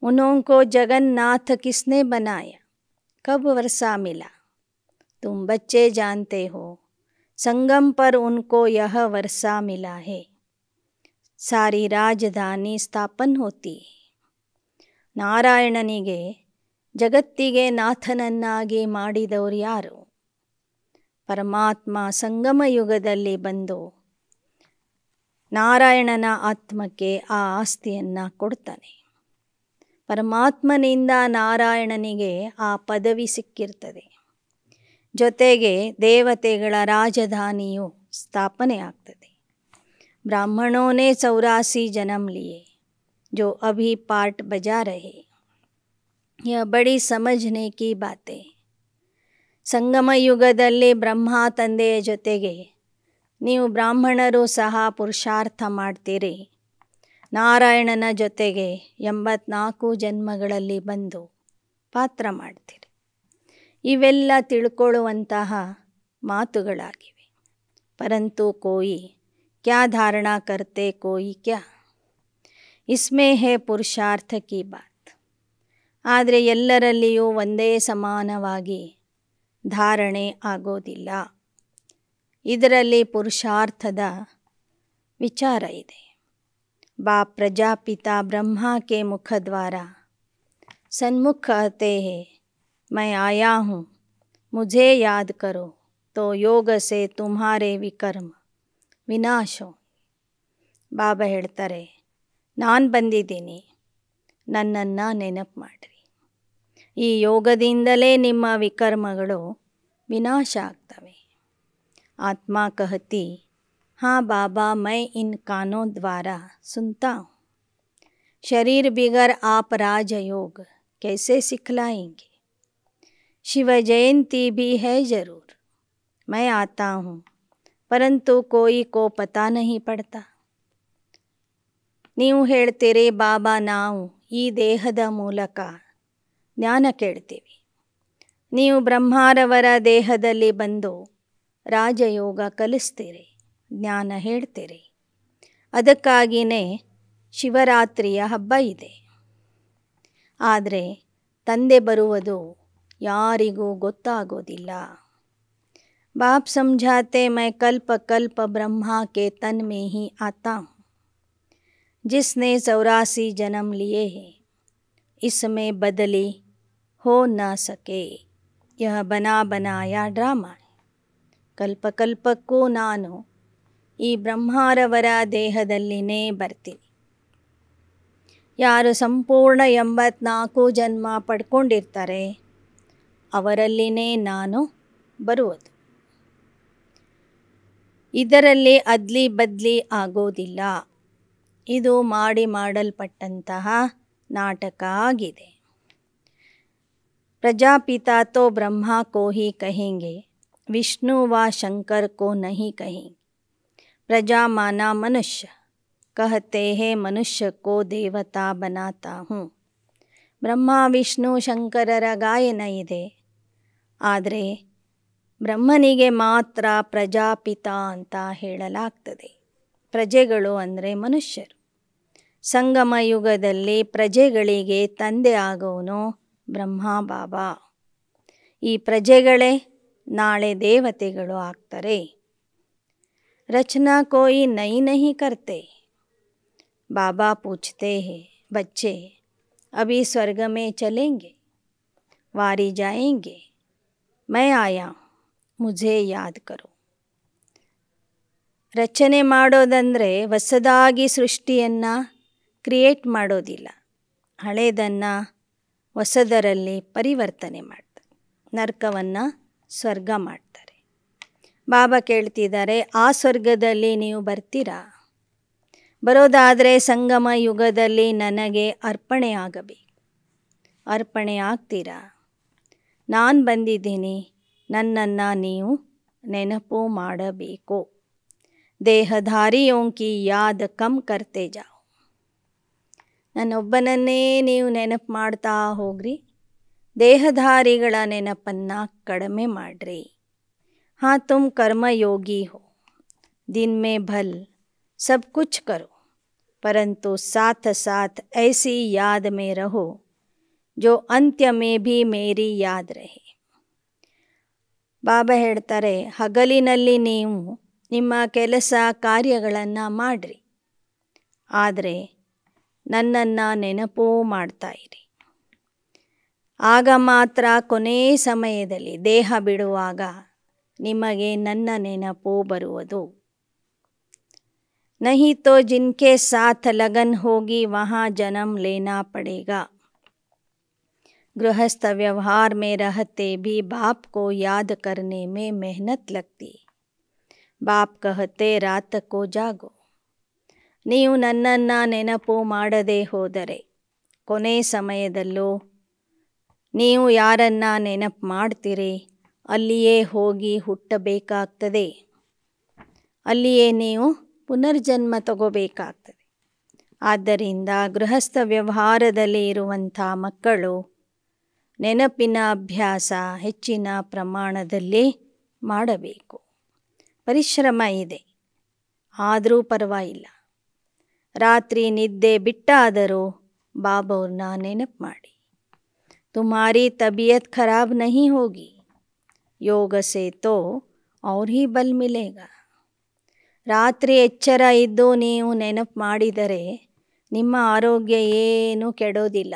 ಉನೋಂಕೋ ಜಗನ್ನಾಥ ಕಿಸ್ನೆ ಬನಾಯ ಕಬ್ कब ಮಿಲ मिला तुम बच्चे जानते हो संगम पर उनको यह वर्षा मिला है ರಾಜಧಾನಿ ಸ್ಥಾಪನ್ ಹೋತಿ ನಾರಾಯಣನಿಗೆ ಜಗತ್ತಿಗೆ ನಾಥನನ್ನಾಗಿ ಮಾಡಿದವರು ಯಾರು ಪರಮಾತ್ಮ ಸಂಗಮ ಯುಗದಲ್ಲಿ ಬಂದು ನಾರಾಯಣನ ಆತ್ಮಕ್ಕೆ ಆ ಆಸ್ತಿಯನ್ನು ಕೊಡ್ತಾನೆ ಪರಮಾತ್ಮನಿಂದ ನಾರಾಯಣನಿಗೆ ಆ ಪದವಿ ಸಿಕ್ಕಿರ್ತದೆ ಜೊತೆಗೆ ದೇವತೆಗಳ ರಾಜಧಾನಿಯು ಸ್ಥಾಪನೆ ಆಗ್ತದೆ ಬ್ರಾಹ್ಮಣೋನೇ ಚೌರಾಸಿ ಜನಮ್ಲಿಯೇ ಜೋ ಅಭಿ ಪಾಠ ಬಜಾ ರಹೆ ಯ ಬಡಿ ಸಮಜ್ನೆ ಕಿ ಬಾತೆ ಸಂಗಮ ಯುಗದಲ್ಲಿ ಬ್ರಹ್ಮ ತಂದೆಯ ಜೊತೆಗೆ ನೀವು ಬ್ರಾಹ್ಮಣರು ಸಹ ಪುರುಷಾರ್ಥ ಮಾಡ್ತೀರಿ ನಾರಾಯಣನ ಜೊತೆಗೆ ಎಂಬತ್ನಾಲ್ಕು ಜನ್ಮಗಳಲ್ಲಿ ಬಂದು ಪಾತ್ರ ಮಾಡ್ತೀರಿ ಇವೆಲ್ಲ ತಿಳ್ಕೊಳ್ಳುವಂತಹ ಮಾತುಗಳಾಗಿವೆ ಪರಂತು ಕೋಯಿ ಕ್ಯಾ ಧಾರಣಾ ಕರ್ತೆ ಕೋಯಿ ಕ್ಯಾ ಇಸ್ಮೇ ಹೇ ಪುರುಷಾರ್ಥ ಕಿ ಬಾತ್ ಆದರೆ ಎಲ್ಲರಲ್ಲಿಯೂ ಒಂದೇ ಸಮಾನವಾಗಿ ಧಾರಣೆ ಆಗೋದಿಲ್ಲ ಇದರಲ್ಲಿ ಪುರುಷಾರ್ಥದ ವಿಚಾರ ಇದೆ ಬಾ ಪ್ರಜಾಪಿತ ಬ್ರಹ್ಮಕ್ಕೆ ಮುಖದ್ವಾರ ಸನ್ಮುಖ ಅತೆ ಮೈ ಆಯಾ ಹೂ ಯಾದ್ ಯಾದ ಕರೋ तो ಯೋಗ से ವಿಕರ್ಮ ವಿಕರ್ಮ ವಿನಾಶ ಬಾಬಾ ಹೇಳ್ತಾರೆ ನಾನು ಬಂದಿದ್ದೀನಿ ನನ್ನನ್ನು ನೆನಪು ಮಾಡಿರಿ ಈ ಯೋಗದಿಂದಲೇ ನಿಮ್ಮ ವಿಕರ್ಮಗಳು ವಿನಾಶ ಆಗ್ತವೆ आत्मा कहती हाँ बाबा मैं इन कानों द्वारा सुनता हूँ शरीर बिगर आप राजयोग कैसे सिखलाएंगे शिव जयंती भी है जरूर मैं आता हूँ परंतु कोई को पता नहीं पड़ता नीव ಹೇಳ್ತೀರಿ बाबा ना ಈ ದೇಹದ ಮೂಲಕ ಜ್ಞಾನ ಕೇಳ್ತೀವಿ ನೀವು ಬ್ರಹ್ಮಾರವರ ದೇಹದಲ್ಲಿ ರಾಜಯೋಗ ಕಲಿಸ್ತೀರಿ ಜ್ಞಾನ ಹೇಳ್ತೀರಿ ಅದಕ್ಕಾಗಿಯೇ ಶಿವರಾತ್ರಿಯ ಹಬ್ಬ ಇದೆ ಆದರೆ ತಂದೆ ಬರುವುದು ಯಾರಿಗೂ ಗೊತ್ತಾಗೋದಿಲ್ಲ बाप समझाते मैं कल्प कल्प ब्रह्मा के तन में ही आता हूँ जिसने चौरासी जन्म लिए हैं इसमें बदली हो न सके यह बना बनाया ड्रामा ಕಲ್ಪಕಲ್ಪಕ್ಕೂ ನಾನು ಈ ಬ್ರಹ್ಮಾರವರ ದೇಹದಲ್ಲಿನೇ ಬರ್ತೀನಿ ಯಾರು ಸಂಪೂರ್ಣ ಎಂಬತ್ನಾಲ್ಕು ಜನ್ಮ ಪಡ್ಕೊಂಡಿರ್ತಾರೆ ಅವರಲ್ಲಿನೇ ನಾನು ಬರುವುದು ಇದರಲ್ಲಿ ಅದ್ಲಿ ಬದ್ಲಿ ಆಗೋದಿಲ್ಲ ಇದು ಮಾಡಿ ಮಾಡಲ್ಪಟ್ಟಂತಹ ನಾಟಕ ಆಗಿದೆ ತೋ ಬ್ರಹ್ಮ ಕೋಹಿ ಕಹಿಂಗೆ विष्णु ಶಂಕರ शंकर को नहीं कहीं प्रजा माना मनुष्य कहते हैं मनुष्य को देवता बनाता हूँ ಬ್ರಹ್ಮ ವಿಷ್ಣು ಶಂಕರರ ಗಾಯನ ಇದೆ ಆದರೆ ಬ್ರಹ್ಮನಿಗೆ ಮಾತ್ರ ಪ್ರಜಾಪಿತ ಅಂತ ಹೇಳಲಾಗ್ತದೆ ಪ್ರಜೆಗಳು ಅಂದರೆ ಮನುಷ್ಯರು ಸಂಗಮ ಯುಗದಲ್ಲಿ ಪ್ರಜೆಗಳಿಗೆ ತಂದೆ ಆಗೋನು ಬ್ರಹ್ಮ ಬಾಬಾ ಈ ಪ್ರಜೆಗಳೇ ನಾಳೆ ದೇವತೆಗಳು ಆಗ್ತಾರೆ ರಚನಾ ಕೋಯಿ ನೈ ನಹಿ करते ಬಾಬಾ पूछते हैं बच्चे ಅಭಿ स्वर्ग में चलेंगे वारी जाएंगे मैं आया मुझे याद करो ರಚನೆ ಮಾಡೋದಂದರೆ ಹೊಸದಾಗಿ ಸೃಷ್ಟಿಯನ್ನು ಕ್ರಿಯೇಟ್ ಮಾಡೋದಿಲ್ಲ ಹಳೇದನ್ನು ಹೊಸದರಲ್ಲಿ ಪರಿವರ್ತನೆ ಮಾಡ್ತಾರೆ ನರ್ಕವನ್ನು ಸ್ವರ್ಗ ಮಾಡ್ತಾರೆ ಬಾಬಾ ಕೇಳ್ತಿದ್ದಾರೆ ಆ ಸ್ವರ್ಗದಲ್ಲಿ ನೀವು ಬರ್ತೀರಾ ಬರೋದಾದರೆ ಸಂಗಮ ಯುಗದಲ್ಲಿ ನನಗೆ ಅರ್ಪಣೆ ಆಗಬೇಕು ಅರ್ಪಣೆ ಆಗ್ತೀರಾ ನಾನು ಬಂದಿದ್ದೀನಿ ನನ್ನನ್ನು ನೀವು ನೆನಪು ಮಾಡಬೇಕು ದೇಹಧಾರಿಯೋಂಕಿ ಯಾದ ಕಮ್ ಕರ್ತೇಜಾವ್ ನನ್ನೊಬ್ಬನನ್ನೇ ನೀವು ನೆನಪು ಮಾಡ್ತಾ ಹೋಗ್ರಿ ದೇಹಧಾರಿಗಳ ನೆನಪನ್ನು ಕಡಿಮೆ ಮಾಡ್ರಿ ಹಾ ತುಮ್ ಕರ್ಮಯೋಗಿ ಹೋ ದಿನ ಮೇ ಭಲ್ ಸಬ್ ಕುಚ್ ಕರೋ ಪರಂತು साथ साथ ಐಸಿ याद में रहो जो ಅಂತ್ಯ ಮೇ ಭಿ ಮೇರಿ ಯಾದ ರಹೆ ಬಾಬಾ ಹೇಳ್ತಾರೆ ಹಗಲಿನಲ್ಲಿ ನೀವು ನಿಮ್ಮ ಕೆಲಸ ಕಾರ್ಯಗಳನ್ನು ಮಾಡ್ರಿ ಆದರೆ ನನ್ನನ್ನು ಮಾಡ್ತಾ ಮಾಡ್ತಾಯಿರಿ ಆಗ ಮಾತ್ರ ಕೊನೆಯ ಸಮಯದಲ್ಲಿ ದೇಹ ಬಿಡುವಾಗ ನಿಮಗೆ ನನ್ನ ನೆನಪು ಬರುವುದು ನಹಿ ತೋ ಜಿನ್ಕೆ ಸಾಥ್ ಲಗನ್ ಹೋಗಿ ವಹಾ ಜನ್ಮ ಲೇನಾ ಪಡೆಗ ಗೃಹಸ್ಥ ವ್ಯವಹಾರ ಮೇ ರಹತೆ ಬಿ ಬಾಪ್ ಕೋ ಯಾದ ಕರ್ನೆ ಮೇ ಮೆಹನತ್ ಲಗ್ತಿ ಬಾಪ್ ಕಹತೆ ರಾತ ಕೋ ಜಾಗೋ ನೀವು ನನ್ನನ್ನು ನೆನಪು ಮಾಡದೆ ಹೋದರೆ ಕೊನೆ ಸಮಯದಲ್ಲೂ ನೀವು ಯಾರನ್ನ ನೆನಪು ಮಾಡ್ತೀರಿ ಅಲ್ಲಿಯೇ ಹೋಗಿ ಹುಟ್ಟಬೇಕಾಗ್ತದೆ ಅಲ್ಲಿಯೇ ನೀವು ಪುನರ್ಜನ್ಮ ತಗೋಬೇಕಾಗ್ತದೆ ಆದ್ದರಿಂದ ಗೃಹಸ್ಥ ವ್ಯವಹಾರದಲ್ಲಿ ಇರುವಂಥ ಮಕ್ಕಳು ನೆನಪಿನ ಅಭ್ಯಾಸ ಹೆಚ್ಚಿನ ಪ್ರಮಾಣದಲ್ಲಿ ಮಾಡಬೇಕು ಪರಿಶ್ರಮ ಇದೆ ಆದರೂ ಪರವಾಗಿಲ್ಲ ರಾತ್ರಿ ನಿದ್ದೆ ಬಿಟ್ಟಾದರೂ ಬಾಬವ್ರನ್ನ ನೆನಪು ಮಾಡಿ तुम्हारी तबीयत खराब नहीं होगी योग से तो और ही ಬಲ್ ಮಿಲೆಗ ರಾತ್ರಿ ಎಚ್ಚರ ಇದ್ದು ನೀವು ನೆನಪು ಮಾಡಿದರೆ ನಿಮ್ಮ ಆರೋಗ್ಯ ಏನೂ ಕೆಡೋದಿಲ್ಲ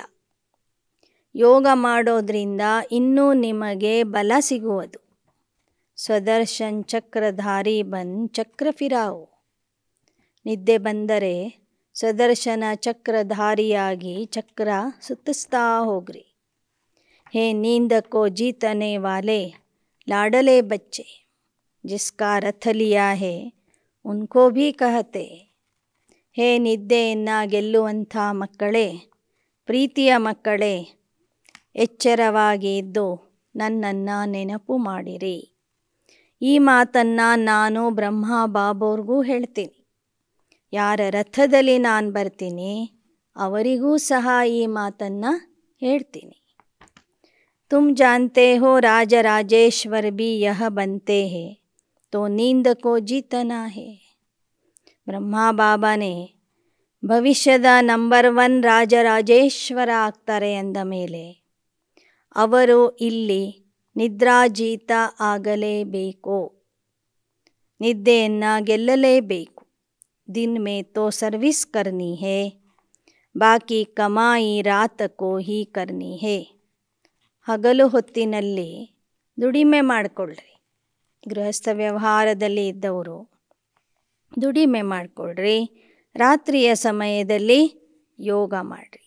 ಯೋಗ ಮಾಡೋದ್ರಿಂದ ಇನ್ನೂ ನಿಮಗೆ ಬಲ ಸಿಗುವುದು ಸ್ವದರ್ಶನ್ ಚಕ್ರಧಾರಿ ಬನ್ ಚಕ್ರ ಫಿರಾವು ನಿದ್ದೆ ಬಂದರೆ ಸ್ವದರ್ಶನ ಚಕ್ರಧಾರಿಯಾಗಿ ಚಕ್ರ ಸುತ್ತಿಸ್ತಾ ಹೋಗ್ರಿ ಹೇ नींद को जीतने ವಾಲೆ ಲಾಡಲೆ ಬಚ್ಚೆ ಜಿಸ್ಕಾ ರಥ ಲಿಯಾ ಹೇ ಉನ್ಕೋ भी ಕಹತೆ ಹೇ ನಿದ್ದೆಯನ್ನು ಗೆಲ್ಲುವಂಥ ಮಕ್ಕಳೇ ಪ್ರೀತಿಯ ಮಕ್ಕಳೇ ಎಚ್ಚರವಾಗಿ ಇದ್ದು ನನ್ನನ್ನು ನೆನಪು ಮಾಡಿರಿ ಈ ಮಾತನ್ನು ನಾನು ಬ್ರಹ್ಮ ಬಾಬೋರ್ಗೂ ಹೇಳ್ತೀನಿ ಯಾರ ರಥದಲ್ಲಿ ನಾನು ಬರ್ತೀನಿ ಅವರಿಗೂ ಸಹ ಈ ಮಾತನ್ನು ಹೇಳ್ತೀನಿ तुम जानते हो राजा राजेश्वर भी यह बनते हैं तो नींद को जीतना है ಬ್ರಹ್ಮ ಬಾಬಾನೇ ಭವಿಷ್ಯದ ನಂಬರ್ ಒನ್ ರಾಜರಾಜೇಶ್ವರ ಆಗ್ತಾರೆ ಅಂದ ಮೇಲೆ ಅವರು ಇಲ್ಲಿ ನಿದ್ರಾಜೀತ ಆಗಲೇಬೇಕು ನಿದ್ದೆಯನ್ನು ಗೆಲ್ಲಲೇಬೇಕು ದಿನ ಮೇ ತೋ ಸರ್ವಿಸ್ ಕರ್ನಿ ಹೇ ಬಾಕಿ ಕಮಾಯಿ ರಾತ ಕೋ ಹಿ ಕರ್ನಿ ಹೇ ಹಗಲು ಹೊತ್ತಿನಲ್ಲಿ ದುಡಿಮೆ ಮಾಡಿಕೊಳ್ಳ್ರಿ ಗೃಹಸ್ಥ ವ್ಯವಹಾರದಲ್ಲಿ ಇದ್ದವರು ದುಡಿಮೆ ಮಾಡಿಕೊಳ್ಳ್ರಿ ರಾತ್ರಿಯ ಸಮಯದಲ್ಲಿ ಯೋಗ ಮಾಡಿರಿ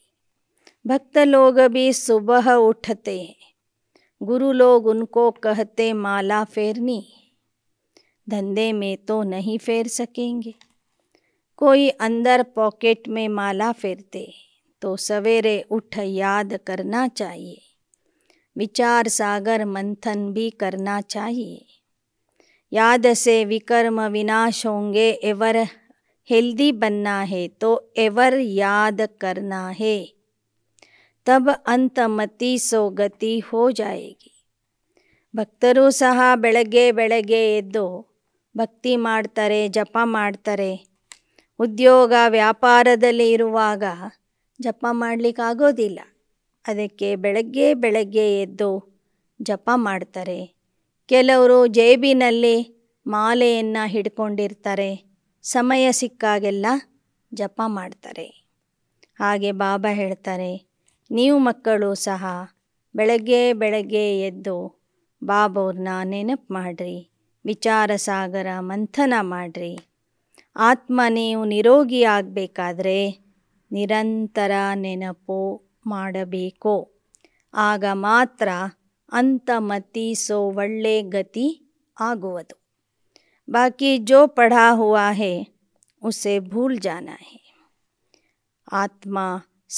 ಭಕ್ತ ಲೋಗ ಬಿ ಸುಬಹ ಉಠತೆ ಗುರು ಲೋಗ್ ಉನ್ಕೋ ಕಹತೆ ಮಾಲಾ ಫೇರ್ನಿ ಧಂದೆ ಮೇ ತೋ ನಹಿ ಫೇರ್ ಸಕೆಂಗೆ ಕೋಯಿ ಅಂದರ್ ಪಾಕೆಟ್ ಮೇ ಮಾಲಾ ಫೇರ್ತೆ ತೋ ಸವೇರೆ ಉಠ ಯಾದ ಕರ್ನಾ ವಿಚಾರ ಸಾಗರ मंथन ಭೀ करना चाहिए ಯಾದಸೆ से विकर्म विनाश ಹೆಲ್ದಿ एवर ಹೇ ತೋ ಎವರ್ ಯಾದ एवर याद ತಬ है तब ಅಂತಮತಿ ಸೋಗತಿ ಹೋ ಜಾಯೇಗಿ ಭಕ್ತರು ಸಹ ಬೆಳಗ್ಗೆ ಬೆಳಗ್ಗೆ ಎದ್ದು ಭಕ್ತಿ ಮಾಡ್ತಾರೆ ಜಪ ಮಾಡ್ತಾರೆ ಉದ್ಯೋಗ ವ್ಯಾಪಾರದಲ್ಲಿ ಇರುವಾಗ ಜಪ ಮಾಡಲಿಕ್ಕಾಗೋದಿಲ್ಲ ಅದಕ್ಕೆ ಬೆಳಗ್ಗೆ ಬೆಳಗ್ಗೆ ಎದ್ದು ಜಪ ಮಾಡ್ತಾರೆ ಕೆಲವರು ಜೇಬಿನಲ್ಲಿ ಮಾಲೆಯನ್ನು ಹಿಡ್ಕೊಂಡಿರ್ತಾರೆ ಸಮಯ ಸಿಕ್ಕಾಗೆಲ್ಲ ಜಪ ಮಾಡ್ತಾರೆ ಹಾಗೆ ಬಾಬಾ ಹೇಳ್ತಾರೆ ನೀವು ಮಕ್ಕಳು ಸಹ ಬೆಳಗ್ಗೆ ಬೆಳಗ್ಗೆ ಎದ್ದು ಬಾಬವ್ರನ್ನ ನೆನಪು ಮಾಡಿರಿ ವಿಚಾರ ಸಾಗರ ಮಂಥನ ಮಾಡಿರಿ ಆತ್ಮ ನೀವು ನಿರೋಗಿ ಆಗಬೇಕಾದ್ರೆ ನಿರಂತರ ನೆನಪು ಮಾಡಬೇಕು ಆಗ ಮಾತ್ರ ಅಂತಮತಿ ಸೋ ಒಳ್ಳೆ ಗತಿ ಆಗುವುದು बाकी ಜೋ ಪಡಾ ہوا ہے اسے بھول جانا ہے ಆತ್ಮ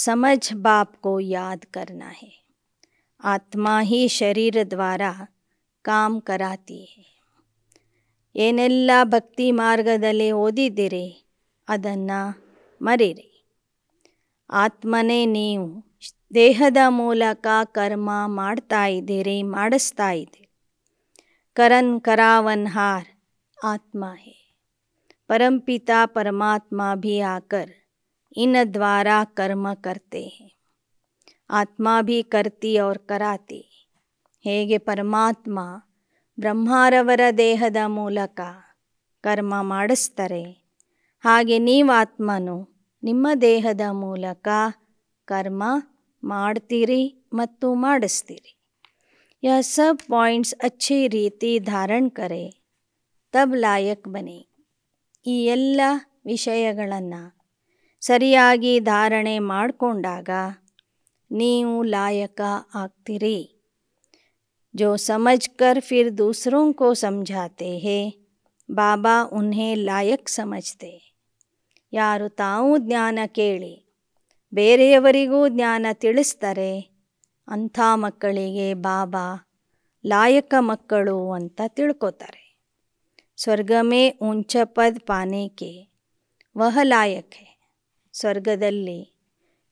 سمجھ ಬಾಪ್ کو یاد کرنا ہے ಆತ್ಮ ಹಿ શરીર dvara काम कराती है येनेल्ला भक्ति मार्गದಲೇ ಓದಿದಿರಿ ಅದನ್ನ ಮರೆರಿ ಆತ್ಮನೇ ನೀವು ದೇಹದ ಮೂಲಕ ಕರ್ಮ ಮಾಡ್ತಾ ಇದ್ದೀರಿ ಮಾಡಿಸ್ತಾ ಇದೆ ಕರನ್ ಕರಾವನ್ ಹಾರ್ ಆತ್ಮ ಹೇ ಪರಂಪಿತ ಪರಮಾತ್ಮ ಭಿ ಆಕರ್ ಇನ್ನ ದ್ವಾರ ಕರ್ಮ करते ಹೇ ಭಿ ಭಿ ಕರ್ತಿ ಕರಾತಿ ಕರಾತಿ ಹೇಗೆ ಪರಮಾತ್ಮ ಬ್ರಹ್ಮಾರವರ ದೇಹದ ಮೂಲಕ ಕರ್ಮ ಮಾಡಿಸ್ತಾರೆ ಹಾಗೆ ನೀವಾತ್ಮನು ನಿಮ್ಮ ದೇಹದ ಮೂಲಕ ಕರ್ಮ ಮಾಡ್ತೀರಿ ಮತ್ತು ಮಾಡಿಸ್ತೀರಿ ಯಾ ಸಬ್ ಪಾಯಿಂಟ್ಸ್ ಅಚ್ಚಿ ರೀತಿ ಧಾರಣ ಕರೆ ತಬ್ ಲಾಯಕ್ ಬನಿ ಈ ಎಲ್ಲ ವಿಷಯಗಳನ್ನು ಸರಿಯಾಗಿ ಧಾರಣೆ ಮಾಡಿಕೊಂಡಾಗ ನೀವು ಲಾಯಕ ಆಗ್ತೀರಿ ಜೋ समझकर ಫಿರ್ दूसरों ಕೋ ಬಾಬಾ ಉನ್ಹೇ ಲಾಯಕ್ ಸಮಜ್ತೆ ಯಾರು ತಾವು ಜ್ಞಾನ ಕೇಳಿ ಬೇರೆಯವರಿಗೂ ಜ್ಞಾನ ತಿಳಿಸ್ತಾರೆ ಅಂಥ ಮಕ್ಕಳಿಗೆ ಬಾಬಾ ಲಾಯಕ ಮಕ್ಕಳು ಅಂತ ತಿಳ್ಕೊತಾರೆ ಸ್ವರ್ಗಮೇ ಉಂಚ ಪದ ಪಾನೇಕೆ ವಹ ಲಾಯಕೆ ಸ್ವರ್ಗದಲ್ಲಿ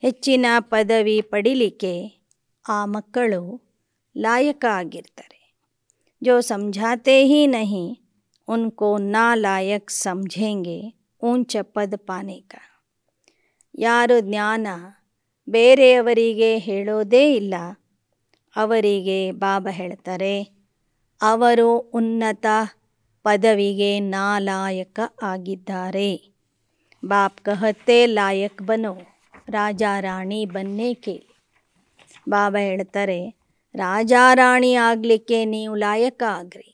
ಹೆಚ್ಚಿನ ಪದವಿ ಪಡಿಲಿಕ್ಕೆ ಆ ಮಕ್ಕಳು ಲಾಯಕ ಆಗಿರ್ತಾರೆ ಜೋ ಸಮಜಾತೆ ಹೀ ನಹಿ ಉನ್ಕೋ ನಾಲಾಯಕ್ ಲಾಯಕ್ ऊंच पद पाने ಯಾರು ಜ್ಞಾನ ಬೇರೆಯವರಿಗೆ ಹೇಳೋದೇ ಇಲ್ಲ ಅವರಿಗೆ ಬಾಬಾ ಹೇಳ್ತಾರೆ ಅವರು ಉನ್ನತ ಪದವಿಗೆ ನಾಲಾಯಕ ಆಗಿದ್ದಾರೆ ಬಾಪ್ ಕಹತೆ ಲಾಯಕ್ ಬನೋ ರಾಜ ರಾಣಿ ಬನ್ನೇ ಕೇಳಿ ಬಾಬಾ ಹೇಳ್ತಾರೆ ರಾಜಾರಾಣಿ ರಾಣಿ ಆಗಲಿಕ್ಕೆ ನೀವು ಲಾಯಕ ಆಗ್ರಿ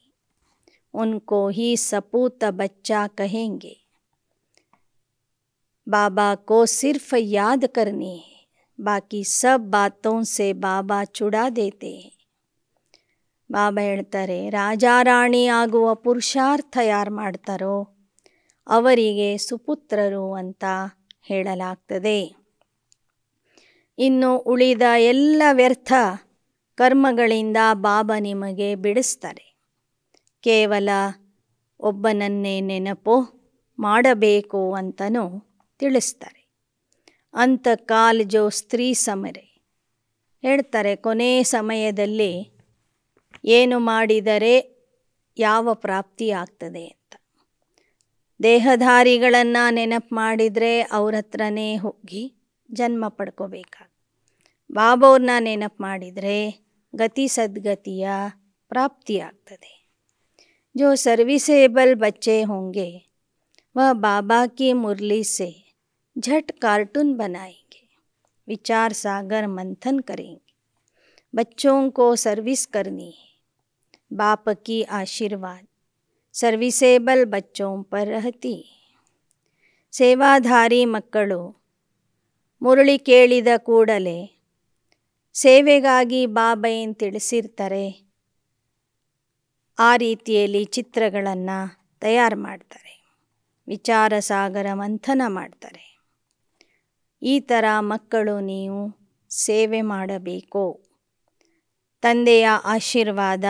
ಉನ್ಕೋ ಹಿ ಸಪೂತ ಬಚ್ಚಾ ಕಹೆಂಗೆ बाबा को सिर्फ याद करनी है ಬಾಕಿ ಸಬ್ ಬಾತೋನ್ಸೆ ಬಾಬಾ ಚುಡಾ ಬಾಬಾ ಹೇಳ್ತಾರೆ ರಾಜಾರಾಣಿ ಆಗುವ ಪುರುಷಾರ್ಥ ಯಾರು ಮಾಡ್ತಾರೋ ಅವರಿಗೆ ಸುಪುತ್ರರು ಅಂತ ಹೇಳಲಾಗ್ತದೆ ಇನ್ನು ಉಳಿದ ಎಲ್ಲ ವ್ಯರ್ಥ ಕರ್ಮಗಳಿಂದ ಬಾಬಾ ನಿಮಗೆ ಬಿಡಿಸ್ತಾರೆ ಕೇವಲ ಒಬ್ಬನನ್ನೇ ನೆನಪು ಮಾಡಬೇಕು ಅಂತನೂ ತಿಳಿಸ್ತಾರೆ ಅಂತ ಜೋ ಸ್ತ್ರೀ ಸಮರೆ ಹೇಳ್ತಾರೆ ಕೊನೆ ಸಮಯದಲ್ಲಿ ಏನು ಮಾಡಿದರೆ ಯಾವ ಪ್ರಾಪ್ತಿ ಆಗ್ತದೆ ಅಂತ ದೇಹಧಾರಿಗಳನ್ನು ನೆನಪು ಮಾಡಿದರೆ ಅವ್ರ ಹತ್ರನೇ ಹೋಗಿ ಜನ್ಮ ಪಡ್ಕೋಬೇಕಾಗ ಬಾಬವ್ರನ್ನ ನೆನಪು ಮಾಡಿದರೆ ಗತಿ ಸದ್ಗತಿಯ ಪ್ರಾಪ್ತಿ ಆಗ್ತದೆ ಜೋ ಸರ್ವಿಸೇಬಲ್ ಬಚ್ಚೆ होंगे वह बाबा की ಸೇ झट कार्टून बनाएंगे विचार सागर मंथन करेंगे बच्चों को सर्विस करनी है बाप की आशीर्वाद सर्विसेबल बच्चों पर रहती ಸೇವಾಧಾರಿ ಮಕ್ಕಳು ಮುರಳಿ ಕೇಳಿದ ಕೂಡಲೇ ಸೇವೆಗಾಗಿ ಬಾಬೈನ್ ತಿಳಿಸಿರ್ತಾರೆ ಆ ರೀತಿಯಲ್ಲಿ ಚಿತ್ರಗಳನ್ನು ತಯಾರು ಮಾಡ್ತಾರೆ ವಿಚಾರ ಸಾಗರ ಮಂಥನ ಮಾಡ್ತಾರೆ ಈ ಥರ ಮಕ್ಕಳು ನೀವು ಸೇವೆ ಮಾಡಬೇಕು ತಂದೆಯ ಆಶೀರ್ವಾದ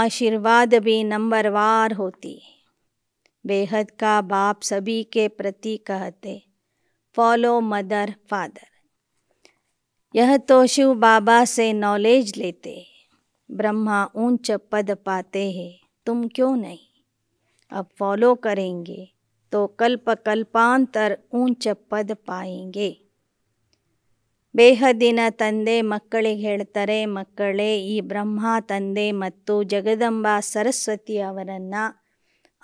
आशीर्वाद भी नंबर वार होती बेहद का बाप सभी के प्रति कहते फॉलो मदर फादर यह तो शिव बाबा से नॉलेज लेते ब्रह्मा ऊंच पद पाते हैं तुम क्यों नहीं अब फॉलो करेंगे तो कल्प कल्पांतर ऊंಚ ಪದ ಪಾಯಿಂಗೆ ಬೇಹದಿನ ತಂದೆ ಮಕ್ಕಳಿಗೆ ಹೇಳ್ತಾರೆ ಮಕ್ಕಳೇ ಈ ಬ್ರಹ್ಮ ತಂದೆ ಮತ್ತು ಜಗದಂಬಾ ಸರಸ್ವತಿ ಅವರನ್ನು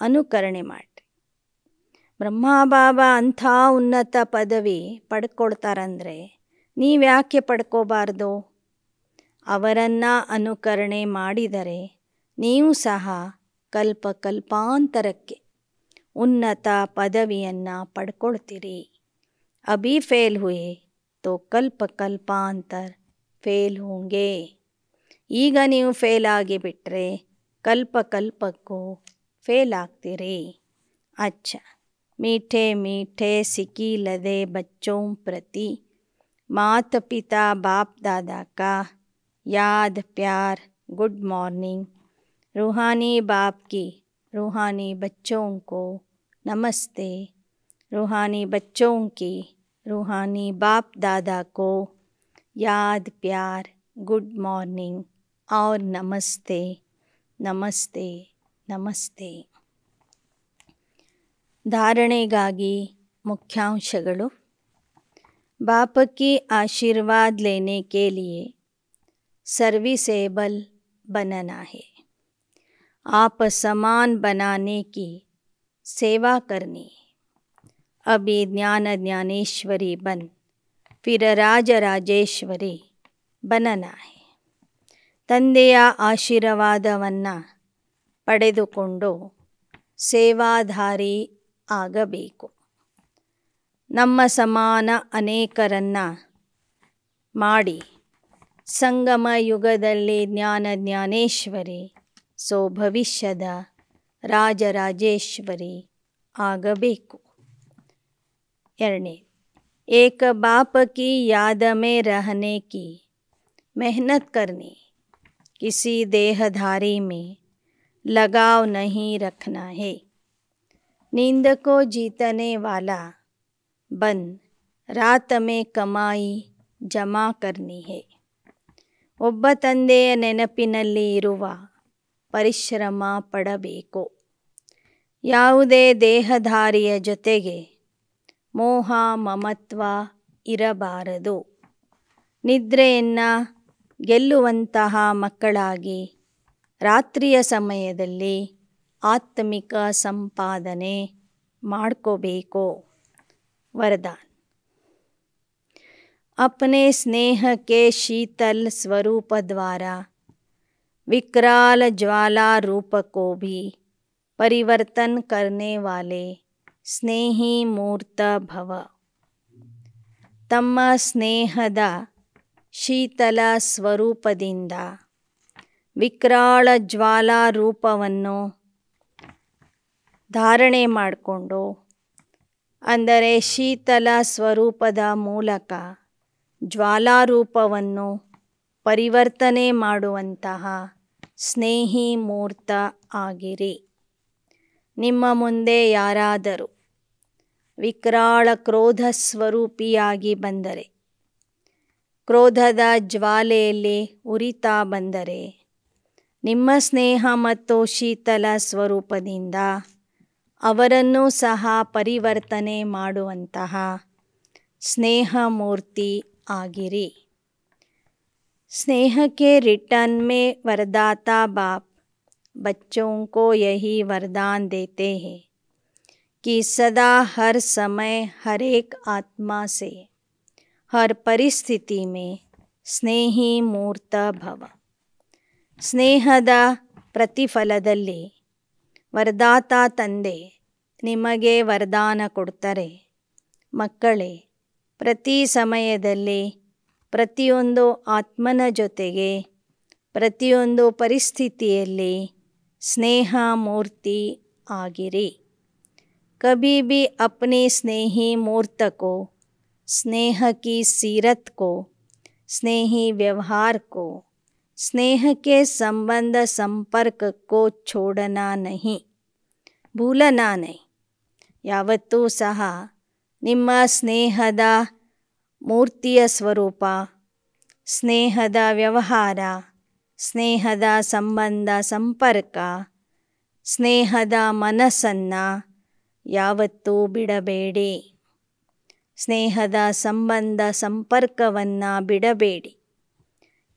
ಅನುಕರಣೆ ಮಾಡಿ ಬ್ರಹ್ಮ ಬಾಬಾ ಅಂಥ ಉನ್ನತ ಪದವಿ ಪಡ್ಕೊಳ್ತಾರಂದರೆ ನೀವ್ಯಾಕೆ ಪಡ್ಕೋಬಾರ್ದು ಅವರನ್ನು ಅನುಕರಣೆ ಮಾಡಿದರೆ ನೀವು ಸಹ ಕಲ್ಪ ಕಲ್ಪಾಂತರಕ್ಕೆ ಉನ್ನತ ಪದವಿಯನ್ನು ಪಡ್ಕೊಳ್ತೀರಿ ಅಭಿ ಫೇಲ್ ಹುಯೆ ತೋ ಕಲ್ಪ ಕಲ್ಪಾಂತರ ಫೇಲ್ ಹೋಂಗೆ ಈಗ ನೀವು ಫೇಲ್ ಆಗಿಬಿಟ್ರೆ ಕಲ್ಪ ಕಲ್ಪಕ್ಕೂ ಫೇಲ್ ಆಗ್ತೀರಿ ಅಚ್ಚ मीठे मीठे सिकी लदे बच्चों प्रति मात पिता बाप दादा का याद प्यार गुड मॉर्निंग روحانی باپకి روحانی పిల్లలకు నమస్తే روحانی పిల్లଙ୍କకి روحانی باپ दादा को याद प्यार गुड मॉर्निंग और नमस्ते नमस्ते नमस्ते ధారణే గగీ ముఖ్యಾಂಶాలు باپకి ఆశీర్వాద్ లెనే కేలియే సర్వీసిబుల్ బననా హే आप समान बनाने की सेवा करनी अब ये ज्ञान ज्ञानेश्वरी बन फिर ರಾಜ ರಾಜೇಶ್ವರಿ ಬನನಾಯಿ ತಂದೆಯ ಆಶೀರ್ವಾದವನ್ನು ಪಡೆದುಕೊಂಡು ಸೇವಾಧಾರಿ ಆಗಬೇಕು ನಮ್ಮ ಸಮಾನ ಅನೇಕರನ್ನು ಮಾಡಿ ಸಂಗಮ ಯುಗದಲ್ಲಿ ಜ್ಞಾನ ಜ್ಞಾನೇಶ್ವರಿ सो भविष्य राजराजेश्वरी आगे एरने एक बाप की याद में रहने की मेहनत करनी किसी देहधारी में लगाव नहीं रखना है नींद को जीतने वाला बन रात में कमाई जमा करनी है वब्ब तंदे ನೆನಪಿನಲ್ಲಿ इरुवा ಪರಿಶ್ರಮ ಪಡಬೇಕು ಯಾವುದೇ ದೇಹಧಾರಿಯ ಜೊತೆಗೆ ಮೋಹ ಮಮತ್ವ ಇರಬಾರದು ನಿದ್ರೆಯನ್ನು ಗೆಲ್ಲುವಂತಹ ಮಕ್ಕಳಾಗಿ ರಾತ್ರಿಯ ಸಮಯದಲ್ಲಿ ಆತ್ಮಿಕ ಸಂಪಾದನೆ ಮಾಡ್ಕೋಬೇಕು ವರದಾನ್ ಅಪ್ನೇ ಸ್ನೇಹಕ್ಕೆ ಶೀತಲ್ ಸ್ವರೂಪ ದ್ವಾರಾ विकराल ज्वाला रूप को भी परिवर्तन करने ಸ್ನೇಹಿ ಮೂರ್ತ ಭವ ತಮ್ಮ ಸ್ನೇಹದ ಶೀತಲ ಸ್ವರೂಪದಿಂದ ವಿಕ್ರಾಳ ಜ್ವಾಲಾ ರೂಪವನ್ನು ಧಾರಣೆ ಮಾಡಿಕೊಂಡು ಅಂದರೆ ಶೀತಲ ಸ್ವರೂಪದ ಮೂಲಕ ಜ್ವಾಲಾರೂಪವನ್ನು ಪರಿವರ್ತನೆ ಮಾಡುವಂತಹ ಸ್ನೇಹಿ ಮೂರ್ತ ಆಗಿರಿ ನಿಮ್ಮ ಮುಂದೆ ಯಾರಾದರೂ ವಿಕ್ರಾಳ ಕ್ರೋಧ ಸ್ವರೂಪಿಯಾಗಿ ಬಂದರೆ ಕ್ರೋಧದ ಜ್ವಾಲೆಯಲ್ಲಿ ಉರಿತಾ ಬಂದರೆ ನಿಮ್ಮ ಸ್ನೇಹ ಮತ್ತು ಶೀತಲ ಸ್ವರೂಪದಿಂದ ಅವರನ್ನು ಸಹ ಪರಿವರ್ತನೆ ಮಾಡುವಂತಹ ಸ್ನೇಹಮೂರ್ತಿ ಆಗಿರಿ स्नेह के रिटर्न में वरदाता बाप बच्चों को यही वरदान देते हैं कि सदा हर समय हर एक आत्मा से हर परिस्थिति में ಸ್ನೇಹಿ ಮೂರ್ತ ಭವ ಸ್ನೇಹದ ಪ್ರತಿಫಲದಲ್ಲಿ ವರದಾತ ತಂದೆ ನಿಮಗೆ ವರದಾನ ಕೊಡ್ತಾರೆ ಮಕ್ಕಳೇ ಪ್ರತಿ ಸಮಯದಲ್ಲಿ ಪ್ರತಿಯೊಂದು ಆತ್ಮನ ಜೊತೆಗೆ ಪ್ರತಿಯೊಂದು ಪರಿಸ್ಥಿತಿಯಲ್ಲಿ ಸ್ನೇಹ ಮೂರ್ತಿ ಆಗಿರಿ कभी भी अपने स्नेही मूर्त को स्नेह की सीरत को स्नेही व्यवहार को स्नेह के संबंध संपर्क छोड़ना नहीं भूलना नहीं ಯಾವತ್ತೂ ಸಹ ನಿಮ್ಮ ಸ್ನೇಹದ ಮೂರ್ತಿಯ ಸ್ವರೂಪ ಸ್ನೇಹದ ವ್ಯವಹಾರ ಸ್ನೇಹದ ಸಂಬಂಧ ಸಂಪರ್ಕ ಸ್ನೇಹದ ಮನಸ್ಸನ್ನು ಯಾವತ್ತೂ ಬಿಡಬೇಡಿ ಸ್ನೇಹದ ಸಂಬಂಧ ಸಂಪರ್ಕವನ್ನು ಬಿಡಬೇಡಿ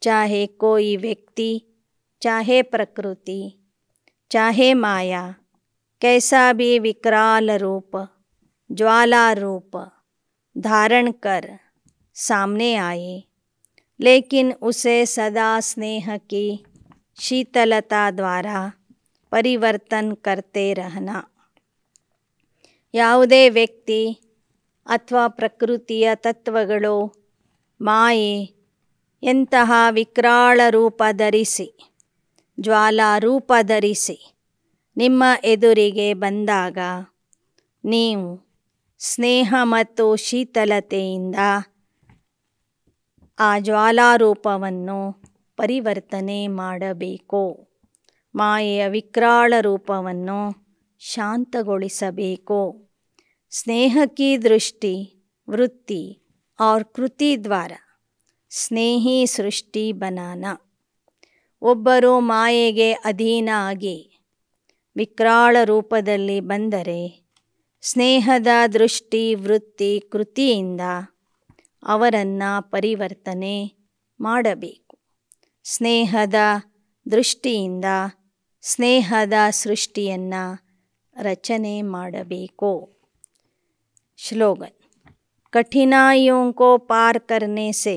ಚಾಹೆ ಕೋಯಿ ವ್ಯಕ್ತಿ ಚಾಹೆ ಪ್ರಕೃತಿ ಚಾಹೆ ಮಾಯಾ कैसा भी विकराल रूप ಜ್ವಾಲಾರೂಪ सामने आए लेकिन उसे सदा स्नेह की शीतलता द्वारा ಪರಿವರ್ತನ್ ಕರ್ತೆ ರಹನ ಯಾವುದೇ ವ್ಯಕ್ತಿ ಅಥವಾ ಪ್ರಕೃತಿಯ ತತ್ವಗಳು ಮಾಯೆ ಎಂತಹ ವಿಕರಾಳ ರೂಪ ಧರಿಸಿ ಜ್ವಾಲಾ ರೂಪ ಧರಿಸಿ ನಿಮ್ಮ ಎದುರಿಗೆ ಬಂದಾಗ ನೀವು ಸ್ನೇಹ ಮತ್ತು ಶೀತಲತೆಯಿಂದ ಆ ಜ್ವಾಲಾರೂಪವನ್ನು ಪರಿವರ್ತನೆ ಮಾಡಬೇಕು ಮಾಯೆಯ ವಿಕ್ರಾಳ ರೂಪವನ್ನು ಶಾಂತಗೊಳಿಸಬೇಕು ಸ್ನೇಹಕಿ ದೃಷ್ಟಿ ವೃತ್ತಿ ಔರ್ ಕೃತಿ ದ್ವಾರ ಸ್ನೇಹಿ ಸೃಷ್ಟಿ ಬನಾನ ಒಬ್ಬರು ಮಾಯೆಗೆ ಅಧೀನ ಆಗಿ ವಿಕ್ರಾಳ ರೂಪದಲ್ಲಿ ಬಂದರೆ ಸ್ನೇಹದ ದೃಷ್ಟಿ ವೃತ್ತಿ ಕೃತಿಯಿಂದ ಅವರನ್ನು ಪರಿವರ್ತನೆ ಮಾಡಬೇಕು ಸ್ನೇಹದ ದೃಷ್ಟಿಯಿಂದ ಸ್ನೇಹದ ಸೃಷ್ಟಿಯನ್ನು ರಚನೆ ಮಾಡಬೇಕು ಶ್ಲೋಗನ್ कठिनाइयों ಕೋ ಪಾರ್ ಕರ್ನೆ ಸೆ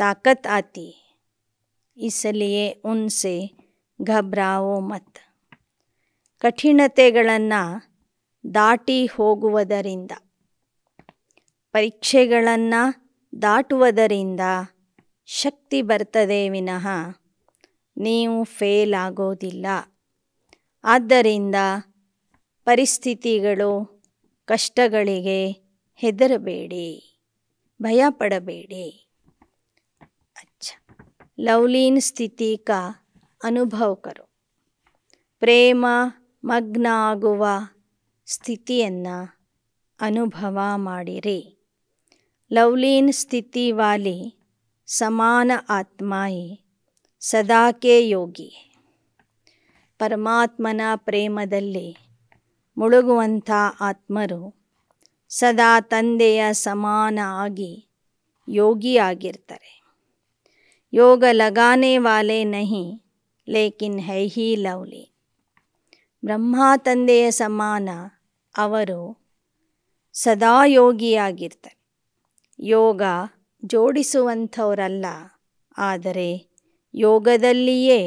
ತಾಕತ್ ಆತಿ ಉನ್ಸೆ उनसे ಮತ್ ಕಠಿಣತೆಗಳನ್ನು ದಾಟಿ ಹೋಗುವುದರಿಂದ ಪರೀಕ್ಷೆಗಳನ್ನು ದಾಟುವುದರಿಂದ ಶಕ್ತಿ ಬರ್ತದೆ ವಿನಃ ನೀವು ಫೇಲ್ ಆಗೋದಿಲ್ಲ ಆದ್ದರಿಂದ ಪರಿಸ್ಥಿತಿಗಳು ಕಷ್ಟಗಳಿಗೆ ಹೆದರಬೇಡಿ ಭಯಪಡಬೇಡಿ ಅಚ್ಚ ಲವ್ಲೀನ್ ಸ್ಥಿತಿ ಅನುಭವಕರು ಪ್ರೇಮ ಮಗ್ನ ಆಗುವ ಸ್ಥಿತಿಯನ್ನು ಅನುಭವ ಮಾಡಿರಿ ಲವ್ಲೀನ್ ಸ್ಥಿತಿ ವಾಲಿ ಸಮಾನ ಆತ್ಮಾಯಿ ಸದಾಕೆ ಯೋಗಿ ಪರಮಾತ್ಮನ ಪ್ರೇಮದಲ್ಲಿ ಮುಳುಗುವಂಥ ಆತ್ಮರು ಸದಾ ತಂದೆಯ ಸಮಾನ ಆಗಿ ಯೋಗಿಯಾಗಿರ್ತಾರೆ ಯೋಗ ಲಗಾನೆ ವಾಲೆ ನಹಿ ಲೇಕಿನ್ ಹೈ ಹಿ ಲವ್ಲಿ ಬ್ರಹ್ಮ ತಂದೆಯ ಸಮಾನ ಅವರು ಸದಾ ಯೋಗಿಯಾಗಿರ್ತಾರೆ ಯೋಗ ಜೋಡಿಸುವಂಥವರಲ್ಲ ಆದರೆ ಯೋಗದಲ್ಲಿಯೇ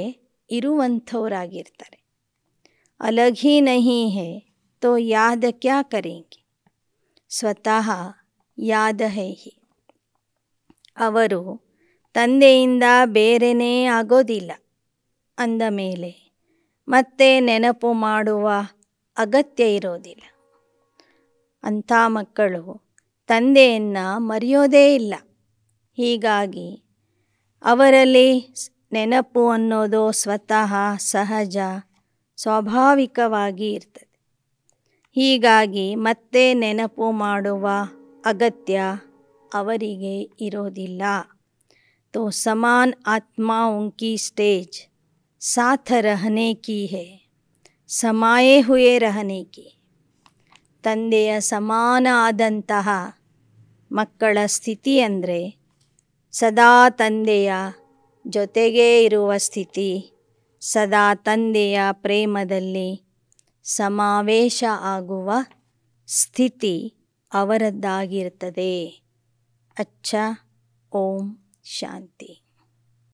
ಇರುವಂಥವರಾಗಿರ್ತಾರೆ ಅಲಘಿ ನಹಿ ಹೇ ತೋ ಯಾದ ಕ್ಯಾ ಕರೆಂಗೆ ಸ್ವತಃ ಯಾದ ಹೇಹಿ ಅವರು ತಂದೆಯಿಂದ ಬೇರೆನೇ ಆಗೋದಿಲ್ಲ ಅಂದ ಮೇಲೆ ಮತ್ತೆ ನೆನಪು ಮಾಡುವ ಅಗತ್ಯ ಇರೋದಿಲ್ಲ ಅಂಥ ಮಕ್ಕಳು ತಂದೆಯನ್ನು ಮರೆಯೋದೇ ಇಲ್ಲ ಹೀಗಾಗಿ ಅವರಲ್ಲಿ ನೆನಪು ಅನ್ನೋದು ಸ್ವತಃ ಸಹಜ ಸ್ವಾಭಾವಿಕವಾಗಿ ಇರ್ತದೆ ಹೀಗಾಗಿ ಮತ್ತೆ ನೆನಪು ಮಾಡುವ ಅಗತ್ಯ ಅವರಿಗೆ ಇರೋದಿಲ್ಲ ತೋ ಸಮಾನ್ ಉಂಕಿ ಸ್ಟೇಜ್ ಸಾಥ ರಹನೆ ಕಿ ಹೇ ಸಮಾಯೇ ಹುಯೇ ರಹನೆ ಕಿ ತಂದೆಯ ಸಮಾನ ಆದಂತಹ ಮಕ್ಕಳ ಸ್ಥಿತಿ ಅಂದರೆ ಸದಾ ತಂದೆಯ ಜೊತೆಗೇ ಇರುವ ಸ್ಥಿತಿ ಸದಾ ತಂದೆಯ ಪ್ರೇಮದಲ್ಲಿ ಸಮಾವೇಶ ಆಗುವ ಸ್ಥಿತಿ ಅವರದ್ದಾಗಿರ್ತದೆ ಅಚ್ಚ ಓಂ ಶಾಂತಿ